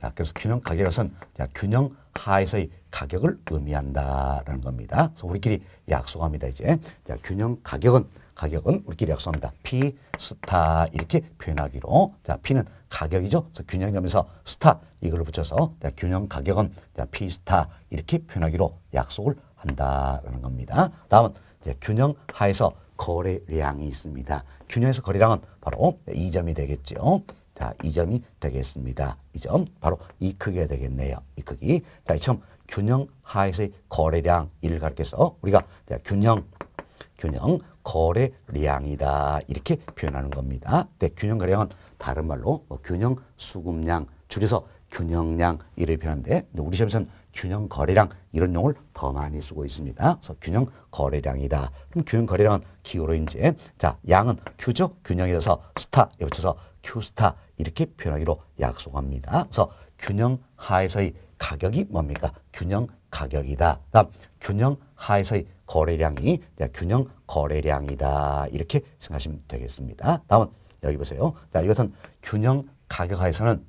자, 그래서 균형 가격에서는 자, 균형 하에서의 가격을 의미한다라는 겁니다. 그래서 우리끼리 약속합니다. 이제 자, 균형 가격은 가격은 우리끼리 약속합니다. P 스타 이렇게 표현하기로 자 P는 가격이죠. 그래서 균형이점면서 스타 이걸 붙여서 자, 균형 가격은 자, P 스타 이렇게 표현하기로 약속을 한다라는 겁니다. 다음은 이제 균형 하에서 거래량이 있습니다. 균형에서 거래량은 바로 이점이 되겠죠. 자, 이점이 되겠습니다. 이점 바로 이 크기가 되겠네요. 이 크기. 자, 이처럼 균형 하에서의 거래량을 가리켜서 우리가 네, 균형, 균형 거래량이다 이렇게 표현하는 겁니다. 네, 균형 거래량은 다른 말로 뭐 균형 수급량 줄여서 균형량 이를 표현하는데 네, 우리 시험에서는 균형 거래량 이런 용어더 많이 쓰고 있습니다. 그래서 균형 거래량이다. 그럼 균형 거래량은 기호로 이제 자 양은 Q죠. 균형에 서 스타 에 붙여서 Q스타 이렇게 표현하기로 약속합니다. 그래서 균형 하에서의 가격이 뭡니까? 균형 가격이다. 다음 균형 하에서의 거래량이 네, 균형 거래량이다. 이렇게 생각하시면 되겠습니다. 다음은 여기 보세요. 자, 이것은 균형 가격 하에서는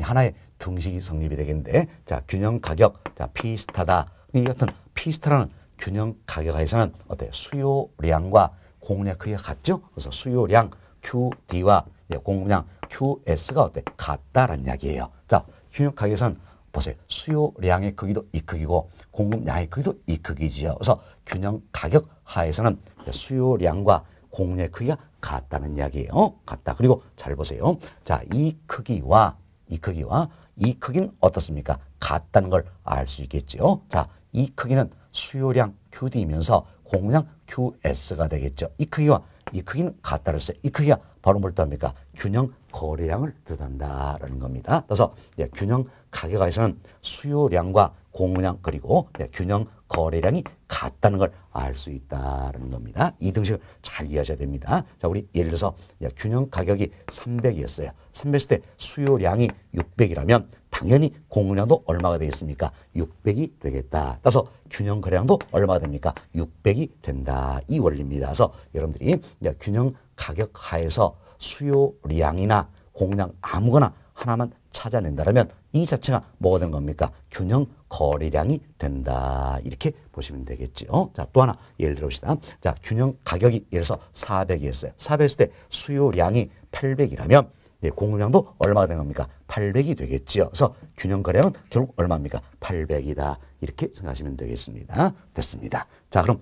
하나의 등식이 성립이 되겠는데 자, 균형 가격 자, 피스타다. 이 같은 피스타라는 균형 가격 하에서는 어때? 수요량과 공략 크기가 같죠? 그래서 수요량 QD와 네, 공량 QS가 어때? 같다라는 이야기예요. 자, 균형 가격에서는 보세요. 수요량의 크기도 이 크기고 공급량의 크기도 이 크기지요. 그래서 균형 가격 하에서는 수요량과 공급의 크기가 같다는 이야기예요. 같다. 그리고 잘 보세요. 자, 이 크기와 이 크기와 이 크기는 어떻습니까? 같다는 걸 알 수있겠지 자, 이 크기는 수요량 QD이면서 공급량 QS가 되겠죠. 이 크기와 이 크기는 같다 그랬요이 크기가 바로 뭘 뜻합니까? 균형 거래량을 뜻한다라는 겁니다. 그래서 예, 균형 가격에서는 수요량과 공급량 그리고 네, 균형 거래량이 같다는 걸 알 수 있다는 겁니다. 이 등식을 잘 이해하셔야 됩니다. 자, 우리 예를 들어서 네, 균형 가격이 300이었어요. 300일 때 수요량이 600이라면 당연히 공급량도 얼마가 되겠습니까? 600이 되겠다. 따라서 균형 거래량도 얼마가 됩니까? 600이 된다. 이 원리입니다. 그래서 여러분들이 네, 균형 가격 하에서 수요량이나 공량 아무거나 하나만 찾아낸다면 이 자체가 뭐가 된 겁니까? 균형 거래량이 된다. 이렇게 보시면 되겠지 어? 자, 또 하나 예를 들어봅시다. 자, 균형 가격이 예를 들어서 400이었어요. 400일 때 수요량이 800이라면 예, 공급량도 얼마가 된 겁니까? 800이 되겠지요. 그래서 균형 거래량은 결국 얼마입니까? 800이다. 이렇게 생각하시면 되겠습니다. 됐습니다. 자, 그럼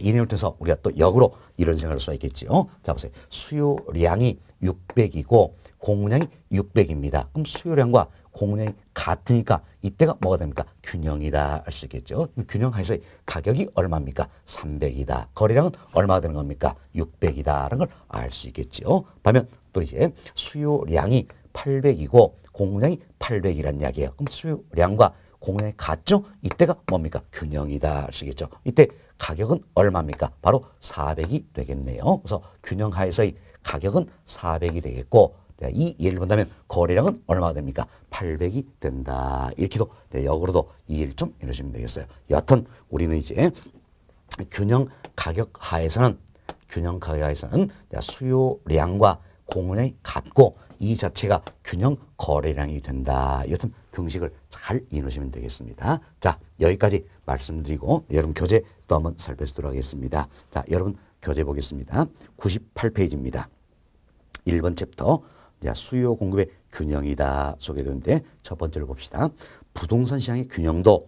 이내용을통해서 우리가 또 역으로 이런 생각을 할 수가 있겠지요. 자, 보세요. 수요량이 600이고 공급량이 600입니다. 그럼 수요량과 공급량이 같으니까 이때가 뭐가 됩니까? 균형이다 할수 있겠죠. 균형하에서 가격이 얼마입니까? 300이다. 거래량은 얼마가 되는 겁니까? 600이다라는 걸 알 수있겠죠 반면 또 이제 수요량이 800이고 공급량이 8 0 0이라는 이야기예요. 그럼 수요량과 공에 갔죠? 이때가 뭡니까? 균형이다 할 수 있겠죠. 이때 가격은 얼마입니까? 바로 400이 되겠네요. 그래서 균형 하에서의 가격은 400이 되겠고 네, 이 예를 본다면 거래량은 얼마가 됩니까? 800이 된다. 이렇게도 네, 역으로도 이해를 좀 이루시면 되겠어요. 여하튼 우리는 이제 균형 가격 하에서는 균형 가격 하에서는 네, 수요량과 공원에 같고 이 자체가 균형 거래량이 된다. 여튼 하 등식을 잘 이루시면 되겠습니다. 자, 여기까지 말씀드리고 여러분 교재 또 한번 살펴보도록 하겠습니다. 자, 여러분 교재 보겠습니다. 98페이지입니다. 1번 챕터 수요 공급의 균형이다 소개되는데 첫번째로 봅시다. 부동산 시장의 균형도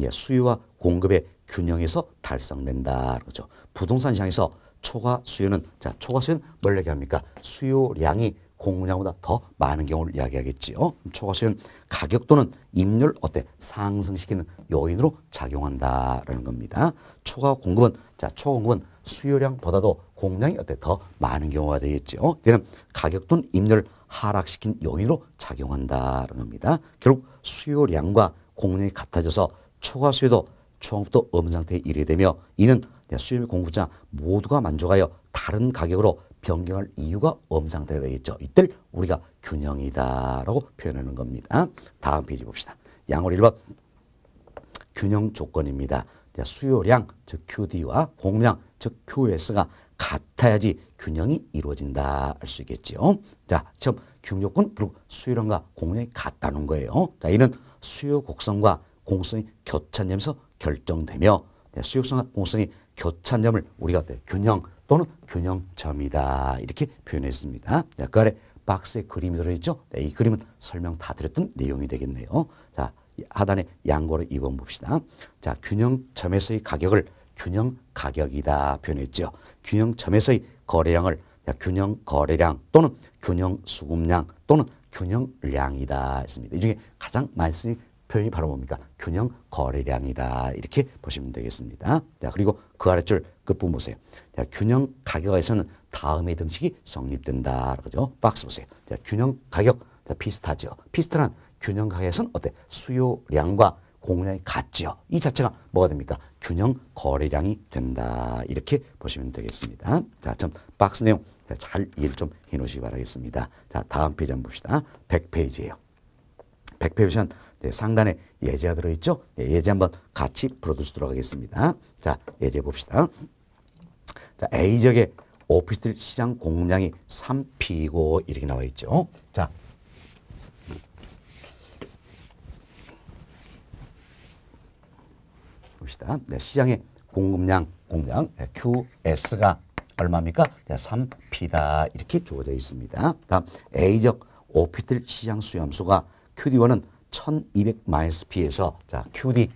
예, 수요와 공급의 균형에서 달성된다. 그죠 렇 부동산 시장에서 초과 수요는 자 초과 수요는 뭘 얘기합니까? 수요량이 공급량보다 더 많은 경우를 이야기하겠지요. 음, 초과수요는 가격 또는 임률 어때 상승시키는 요인으로 작용한다라는 겁니다. 초과 공급은 자 초과 공급은 수요량보다도 공량이 어때 더 많은 경우가 되겠지요. 이는 가격 또는 임률 하락시킨 요인으로 작용한다라는 겁니다. 결국 수요량과 공량이 같아져서 초과 수요도 처음부 없는 상태에 이르게 되며 이는 네, 수요 및 공급자 모두가 만족하여 다른 가격으로 변경할 이유가 엄상태가 되겠죠. 이때 우리가 균형이다라고 표현하는 겁니다. 다음 페이지 봅시다. 양으 1번 균형 조건입니다. 수요량 즉 QD와 공량 즉 QS가 같아야지 균형이 이루어진다 할 수있겠지 자, 지금 균형조건 그리고 수요량과 공량이 같다는 거예요. 자, 이는 수요 곡선과 공성이 교차점에서 결정되며 네, 수요성과 공성이 교차점을 우리가 균형 또는 균형점이다 이렇게 표현했습니다. 자, 그 아래 박스에 그림이 들어있죠. 네, 이 그림은 설명 다 드렸던 내용이 되겠네요. 자 하단에 양고로 2번 봅시다. 자 균형점에서의 가격을 균형 가격이다 표현했죠. 균형점에서의 거래량을 자, 균형 거래량 또는 균형 수급량 또는 균형량이다 했습니다. 이 중에 가장 많이 쓰는 표현이 바로 뭡니까? 균형 거래량이다. 이렇게 보시면 되겠습니다. 자, 그리고 그 아래줄 끝부분 보세요. 자, 균형 가격에서는 다음의 등식이 성립된다. 그죠? 박스 보세요. 자, 균형 가격 자, 비슷하죠. 비슷한 균형 가격에서는 어때? 수요량과 공량이 같죠이 자체가 뭐가 됩니까? 균형 거래량이 된다. 이렇게 보시면 되겠습니다. 자, 좀 박스 내용 잘 이해를 좀 해놓으시기 바라겠습니다. 자, 다음 페이지 한번 봅시다. 100페이지예요. 100페이지는 네, 상단에 예제가 들어있죠. 네, 예제 한번 같이 풀어두시도록 하겠습니다. 자, 예제 봅시다. 자, A적의 오피스텔 시장 공량이 3P고 이렇게 나와 있죠. 자, 봅시다. 네, 시장의 공급량, 공량 네, QS가 얼마입니까? 네, 3P다 이렇게 주어져 있습니다. 다음 A적 오피스텔 시장 수염수가 QD1은 1200마이너스P에서 자, QD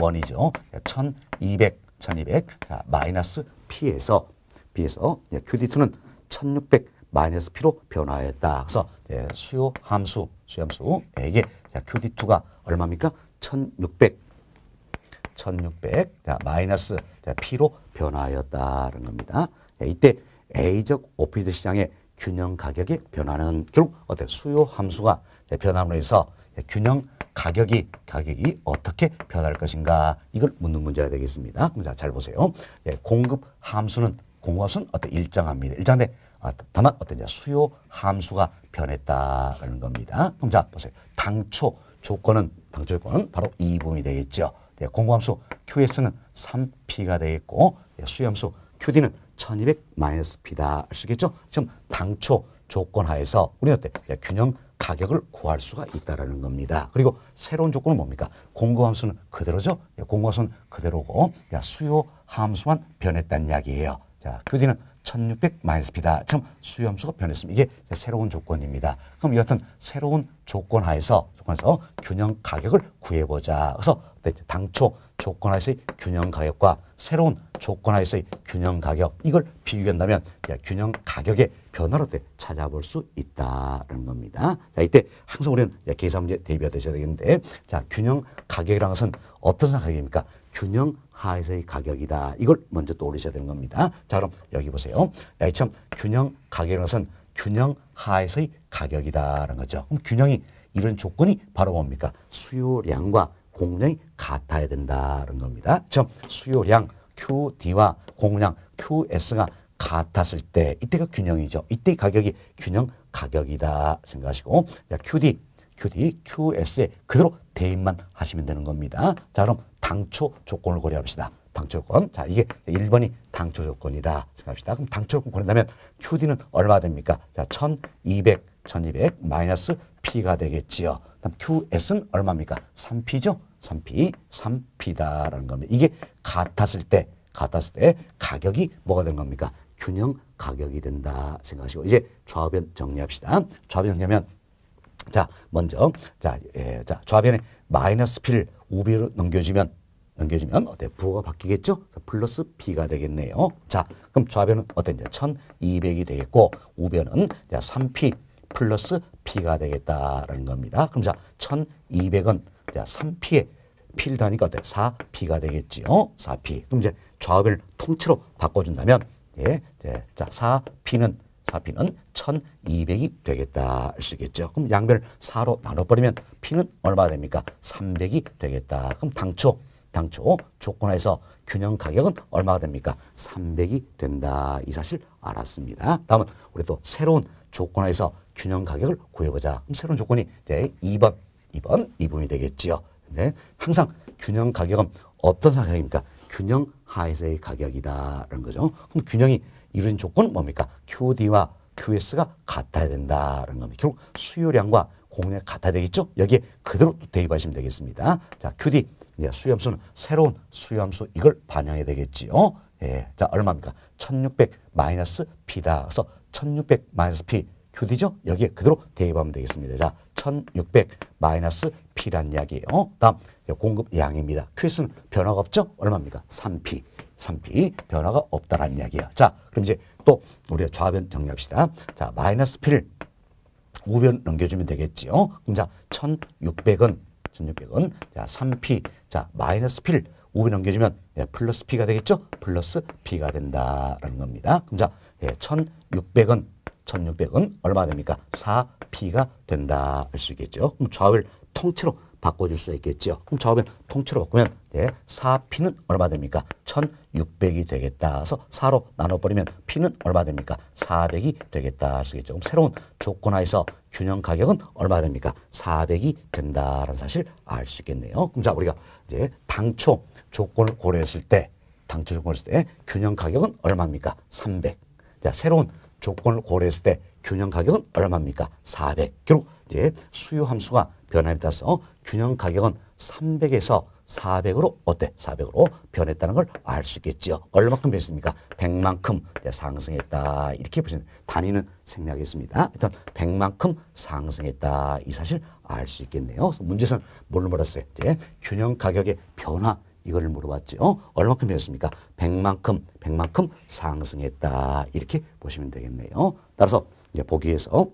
원이죠 1200, 1200. 자, 마이너스 P에서 B에서 예, QD2는 1600 마이너스 P로 변화했다. 그래서 예, 수요 함수, 수요 함수 이게 QD2가 얼마입니까? 1600 1600 자, 마이너스 자, P로 변화하였다는 겁니다. 예, 이때 A적 오피드 시장의 균형 가격의 변화는 결국 어때 수요 함수가 예, 변함으로 해서 균형 가격이 가격이 어떻게 변할 것인가 이걸 묻는 문제가 되겠습니다. 그럼 자잘 보세요. 예, 공급 함수는 공급 함수는 어떤 일정합니다. 일정한데 아, 다만 어떤 수요 함수가 변했다라는 겁니다. 그럼 자 보세요. 당초 조건은 당초 조건은 바로 이 부분이 되겠죠. 예, 공급 함수 QS는 3P가 되겠고 예, 수요 함수 QD는 1200 P다 할수 있겠죠. 지금 당초 조건 하에서 우리는 어때? 예, 균형 가격을 구할 수가 있다라는 겁니다. 그리고 새로운 조건은 뭡니까? 공급 함수는 그대로죠. 예, 공급 함수는 그대로고 수요 함수만 변했다는 이야기예요. 자, QD는 1600 마이너스 P다. 참 수요 함수가 변했습니다. 이게 새로운 조건입니다. 그럼 여하튼 새로운 조건 하에서 조건에서 균형 가격을 구해보자. 그래서 당초 조건화에서의 균형 가격과 새로운 조건화에서의 균형 가격 이걸 비교한다면 균형 가격의 변화로 때 찾아볼 수 있다는 겁니다. 자 이때 항상 우리는 계산 문제 대비가 셔야 되겠는데 자 균형 가격이라는 것은 어떤 가격입니까? 균형 하에서의 가격이다. 이걸 먼저 떠올리셔야 되는 겁니다. 자 그럼 여기 보세요. 이참 균형 가격이라는 것은 균형 하에서의 가격이다라는 거죠. 그럼 균형이 이런 조건이 바로 뭡니까? 수요량과 공량이 같아야 된다는 겁니다. 즉 수요량 QD와 공량 QS가 같았을 때 이때가 균형이죠. 이때 가격이 균형 가격이다 생각하시고 QD, QD, QS에 그대로 대입만 하시면 되는 겁니다. 자 그럼 당초 조건을 고려합시다. 당초 조건. 자, 이게 1번이 당초 조건이다 생각합시다. 그럼 당초 조건 고른다면 QD는 얼마 됩니까? 자, 1200, 1200 마이너스 P가 되겠지요. 그럼 QS는 얼마입니까? 3P죠? 3P, 3P다라는 겁니다. 이게 같았을 때, 같았을 때 가격이 뭐가 된 겁니까? 균형 가격이 된다 생각하시고 이제 좌변 정리합시다. 좌변 정리하면 자 먼저 자, 예, 자 좌변에 마이너스 P를 우비로 넘겨주면 넘겨주면 어때? 부호가 바뀌겠죠? 플러스 P가 되겠네요. 자 그럼 좌변은 어때? 이제 1200이 되겠고 우변은 3P 플러스 P가 되겠다라는 겁니다. 그럼 자 1200은 자, 3P에 필다니까 어때? 4P가 되겠지요. 어? 4P. 그럼 이제 좌우별 통째로 바꿔준다면 예, 예, 자 4P는 4P는 1200이 되겠다 할 수 있겠죠. 그럼 양별 4로 나눠버리면 P는 얼마 됩니까? 300이 되겠다. 그럼 당초 당초 조건에서 균형 가격은 얼마가 됩니까? 300이 된다. 이 사실 알았습니다. 다음은 우리 또 새로운 조건에서 균형 가격을 구해보자. 그럼 새로운 조건이 이제 2번 2번, 2번이 되겠지요. 근 네, 항상 균형 가격은 어떤 가격입니까? 균형 하에서의 가격이다라는 거죠. 그럼 균형이 이루어진 조건은 뭡니까? QD와 QS가 같아야 된다라는 겁니다. 결국 수요량과 공략 같아야 되겠죠? 여기에 그대로 또 대입하시면 되겠습니다. 자, QD. 예, 수요함수는 새로운 수요함수 이걸 반영해야 되겠지요. 예. 자, 얼마입니까? 1600 P다. 그래서 1600 P QD죠? 여기에 그대로 대입하면 되겠습니다. 자, 1600 마이너스 P란 이야기예요. 다음 공급 양입니다. QS는 변화가 없죠? 얼마입니까? 3P. 3P 변화가 없다라는 이야기예요. 자, 그럼 이제 또 우리가 좌변 정리합시다. 자, 마이너스 P를 우변 넘겨주면 되겠지요. 그럼 자, 1600은 1600은 자, 3P 자, 마이너스 P를 우변 넘겨주면 예, 플러스 P가 되겠죠? 플러스 P가 된다라는 겁니다. 그럼 자, 예, 1600은 1600은 얼마 됩니까? 4P가 된다 할 수 있겠죠. 그럼 좌우를 통째로 바꿔줄 수 있겠죠. 그럼 좌우변 통째로 바꾸면 예, 4P는 얼마 됩니까? 1600이 되겠다. 그래서 4로 나눠버리면 P는 얼마 됩니까? 400이 되겠다 할 수 있겠죠. 그럼 새로운 조건하에서 균형 가격은 얼마 됩니까? 400이 된다라는 사실 알 수 있겠네요. 그럼 자 우리가 이제 당초 조건을 고려했을 때 당초 조건을 했을 때 균형 가격은 얼마입니까? 300. 자 새로운 조건을 고려했을 때 균형 가격은 얼마입니까? 400. 결국 이제 수요 함수가 변화에 따라서 균형 가격은 300에서 400으로 어때? 400으로 변했다는 걸 알 수 있겠지요. 얼마큼 변했습니까? 100만큼 상승했다. 이렇게 보시면 단위는 생략했습니다. 일단 100만큼 상승했다. 이 사실 알 수 있겠네요. 문제선 뭘물었어요 이제 균형 가격의 변화 이걸 물어봤죠. 어? 얼마큼 이었습니까 100만큼, 100만큼 상승했다. 이렇게 보시면 되겠네요. 따라서 이제 보기에서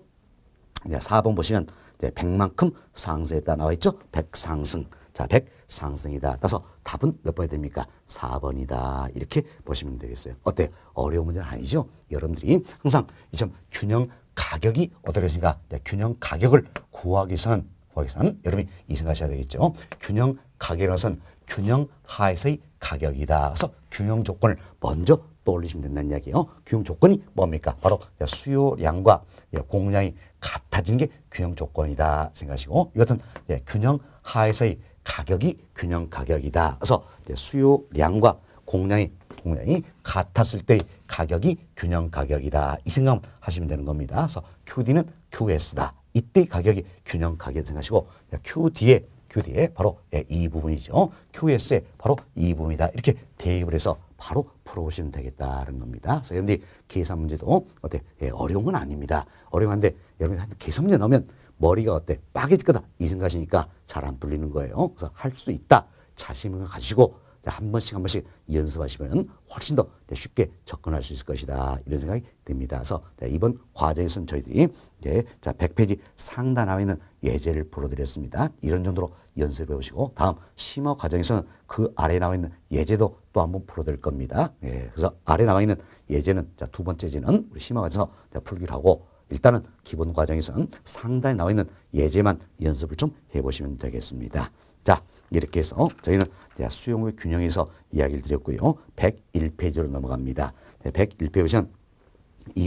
이제 4번 보시면 이제 100만큼 상승했다 나와 있죠. 100 상승. 자, 100 상승이다. 따라서 답은 몇 번이 됩니까? 4번이다. 이렇게 보시면 되겠어요. 어때요? 어려운 문제는 아니죠? 여러분들이 항상 이 점 균형 가격이 어떻겠습니까? 네, 균형 가격을 구하기 위해서는, 구하기 위해서는 여러분이 이 생각하셔야 되겠죠. 균형 가격에선 균형 하에서의 가격이다. 그래서 균형 조건을 먼저 떠올리시면 된다는 이야기예요. 균형 조건이 뭡니까? 바로 수요량과 예, 공량이 같아진 게 균형 조건이다 생각하시고 이것은 예, 균형 하에서의 가격이 균형 가격이다. 그래서 수요량과 공량이 공량이 같았을 때의 가격이 균형 가격이다. 이 생각 하시면 되는 겁니다. 그래서 QD는 QS다. 이때 가격이 균형 가격 이 생각하시고 예, QD의 교리에 바로 예, 이 부분이죠. QS의 바로 이 부분이다. 이렇게 대입을 해서 바로 풀어보시면 되겠다는 겁니다. 그래서 여러분들 계산 문제도 어때? 예, 어려운 건 아닙니다. 어려운데 여러분이 계산 문제 나오면 머리가 어때? 빠개질 거다. 이 생각이니까 잘 안 풀리는 거예요. 그래서 할 수 있다. 자신을 가지고 한 번씩 한 번씩 연습하시면 훨씬 더 쉽게 접근할 수 있을 것이다. 이런 생각이 듭니다. 그래서 네, 이번 과정에서는 저희들이 이제 자 100페이지 상단 나와 있는 예제를 풀어드렸습니다. 이런 정도로 연습해 보시고 다음 심화 과정에서는 그 아래에 나와 있는 예제도 또 한 번 풀어드릴 겁니다. 예, 그래서 아래 에 나와 있는 예제는 자두 번째지는 우리 심화 과정에서 풀기로 하고 일단은 기본 과정에서는 상단에 나와 있는 예제만 연습을 좀 해보시면 되겠습니다. 자 이렇게 해서 저희는 네, 수용의 균형에서 이야기를 드렸고요. 101페이지로 넘어갑니다. 101페이지 는시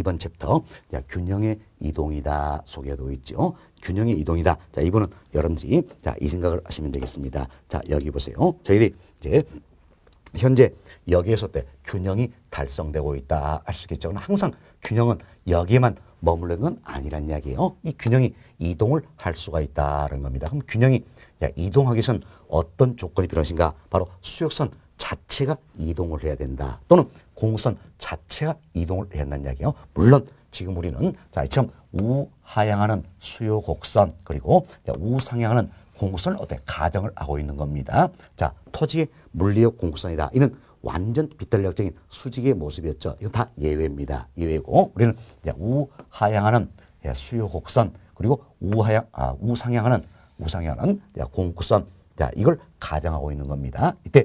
2번 챕터 균형의 이동이다 소개도 있죠. 균형의 이동이다. 자, 이분은 여러분들이 자, 이 생각을 하시면 되겠습니다. 자, 여기 보세요. 저희들이 이제 현재 여기에서 때 균형이 달성되고 있다 할 수 있겠죠. 항상 균형은 여기에만 머무르는 건 아니란 이야기예요. 이 균형이 이동을 할 수가 있다는 겁니다. 그럼 균형이 이동하기 위해 어떤 조건이 필요하신가? 바로 수역선 자체가 이동을 해야 된다. 또는 공선 자체가 이동을 해야 한다는 이야기예요. 물론 지금 우리는 자, 이처럼 우하향하는 수요 곡선 그리고 우상향하는 공선을 어때 가정을 하고 있는 겁니다. 자, 토지의 물리적 공선이다. 이는 완전 비탄력적인 수직의 모습이었죠. 이건 다 예외입니다. 예외고 우리는 우하향하는 예, 수요 곡선 그리고 우하향 아, 우상향하는 우상향하는 공국선 자 이걸 가정하고 있는 겁니다. 이때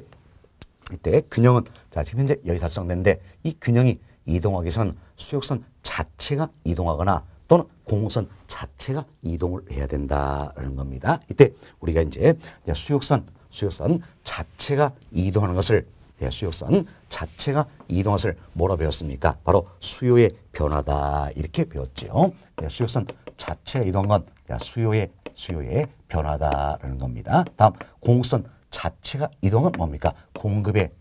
이때 균형은 자 지금 현재 여기 달성된데 이 균형이 이동하기 위해서는 수역선 자체가 이동하거나 또는 공선 자체가 이동을 해야 된다는 겁니다. 이때 우리가 이제 수역선 수역선 자체가 이동하는 것을 수역선 자체가 이동하는 것을 뭐라 배웠습니까? 바로 수요의 변화다 이렇게 배웠죠. 수역선 자체가 이동한 건 자, 수요의 수요의 변화다라는 겁니다. 다음 공선 자체가 이동은 뭡니까? 공급의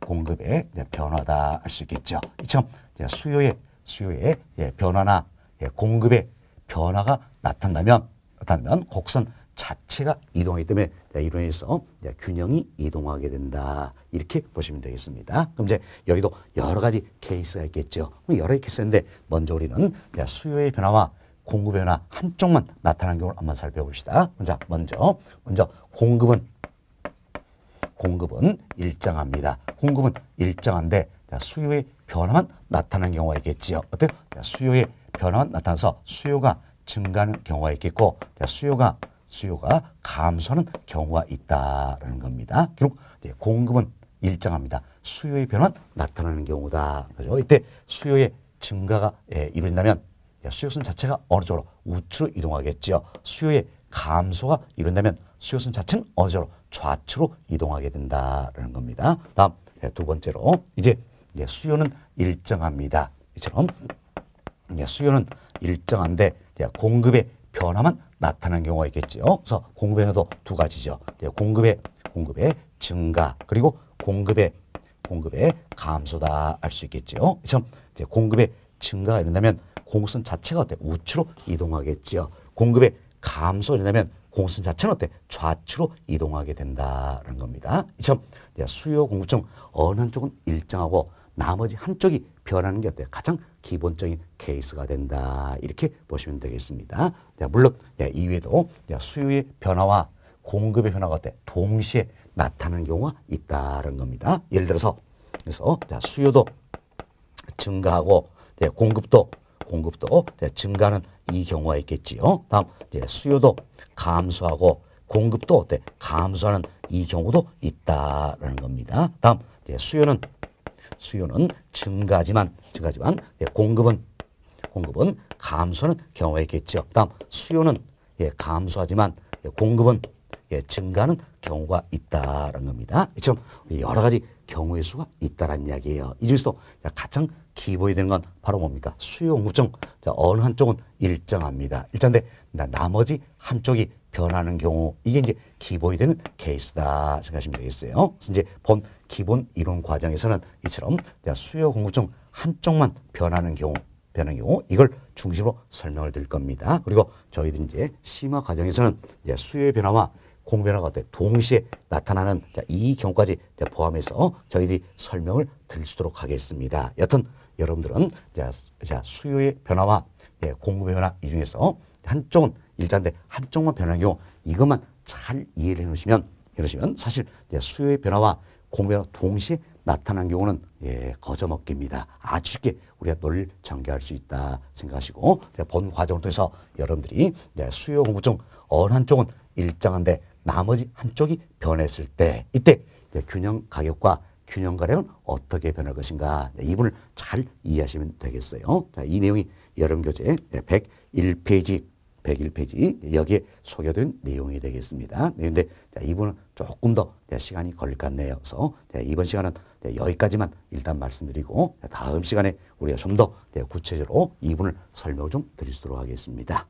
공급의 변화다 할 수 있겠죠. 이처럼 수요의 수요의 변화나 공급의 변화가 나타나면 나타나면 곡선 자체가 이동하기 때문에 이론에서 균형이 이동하게 된다. 이렇게 보시면 되겠습니다. 그럼 이제 여기도 여러 가지 케이스가 있겠죠. 여러 케이스인데 먼저 우리는 수요의 변화와 공급 변화 한쪽만 나타나는 경우를 한번 살펴봅시다. 자, 먼저 먼저 공급은 공급은 일정합니다. 공급은 일정한데 수요의 변화만 나타나는 경우가 있겠지요. 어때요? 수요의 변화만 나타나서 수요가 증가하는 경우가 있겠고 수요가 수요가 감소하는 경우가 있다라는 겁니다. 결국 공급은 일정합니다. 수요의 변화 나타나는 경우다. 그죠? 이때 수요의 증가가 예, 이루어진다면 수요선 자체가 어느 쪽으로 우측으로 이동하겠지요. 수요의 감소가 이룬다면 수요선 자체는 어느 쪽으로 좌측으로 이동하게 된다라는 겁니다. 다음 예, 두 번째로 이제 수요는 일정합니다. 이처럼 수요는 일정한데 공급의 변화만 나타나는 경우가 있겠지요. 그래서 공급에변도두 가지죠. 공급의 공급의 증가 그리고 공급의 공급의 감소다 할수 있겠지요. 이처럼 공급의 증가가 이른다면 공선 자체가 어때? 우측으로 이동하겠죠 공급의 감소가 된다면 공선 자체는 어때? 좌측으로 이동하게 된다는 겁니다. 이처럼 네, 수요 공급 중 어느 한쪽은 일정하고 나머지 한쪽이 변하는 게 어때요? 가장 기본적인 케이스가 된다. 이렇게 보시면 되겠습니다. 네, 물론 네, 이외에도 수요의 변화와 공급의 변화가 어때? 동시에 나타나는 경우가 있다는 겁니다. 예를 들어서 그래서 수요도 증가하고 공급도 공급도 어, 네, 증가는 이 경우가 있겠지요. 다음 네, 수요도 감소하고 공급도 네, 감소하는 이 경우도 있다라는 겁니다. 다음 수요는 수요는 증가지만 증가지만 공급은 공급은 감소하는 경우가 있겠죠. 다음 수요는 예, 감소하지만 예, 공급은 예, 증가는 경우가 있다라는 겁니다. 이처럼 여러 가지 경우의 수가 있다라는 이야기예요. 이 중에서도 가장 기보이 되는 건 바로 뭡니까? 수요 공급증. 자, 어느 한쪽은 일정합니다. 일정인데 나머지 한쪽이 변하는 경우 이게 이제 기본이 되는 케이스다 생각하시면 되겠어요. 이제 본 기본 이론 과정에서는 이처럼 수요 공급증 한쪽만 변하는 경우 변하는 경우 이걸 중심으로 설명을 드릴 겁니다. 그리고 저희들 이제 심화 과정에서는 이제 수요의 변화와 공변화가 동시에 나타나는 이 경우까지 포함해서 저희들이 설명을 드릴 수 있도록 하겠습니다. 여튼 여러분들은 자, 수요의 변화와 예, 공급의 변화 이 중에서 한쪽은 일자인데 한쪽만 변하 경우 이것만 잘 이해를 해놓으시면 이러시면 사실 예, 수요의 변화와 공급의 변화 동시에 나타난 경우는 예, 거저먹기입니다. 아주 쉽게 우리가 논리를 전개할 수 있다 생각하시고 본 과정을 통해서 여러분들이 예, 수요 공급 중 어느 한쪽은 일정한데 나머지 한쪽이 변했을 때 이때 균형 가격과 균형 가량은 어떻게 변할 것인가. 네, 이분을잘 이해하시면 되겠어요. 자, 이 내용이 여름 교재 101페이지 101페이지 여기에 소개된 내용이 되겠습니다. 그런데 네, 이분은 조금 더 시간이 걸릴 것 같네요. 그래서 이번 시간은 여기까지만 일단 말씀드리고 다음 시간에 우리가 좀 더 구체적으로 이분을 설명 을좀 드리도록 하겠습니다.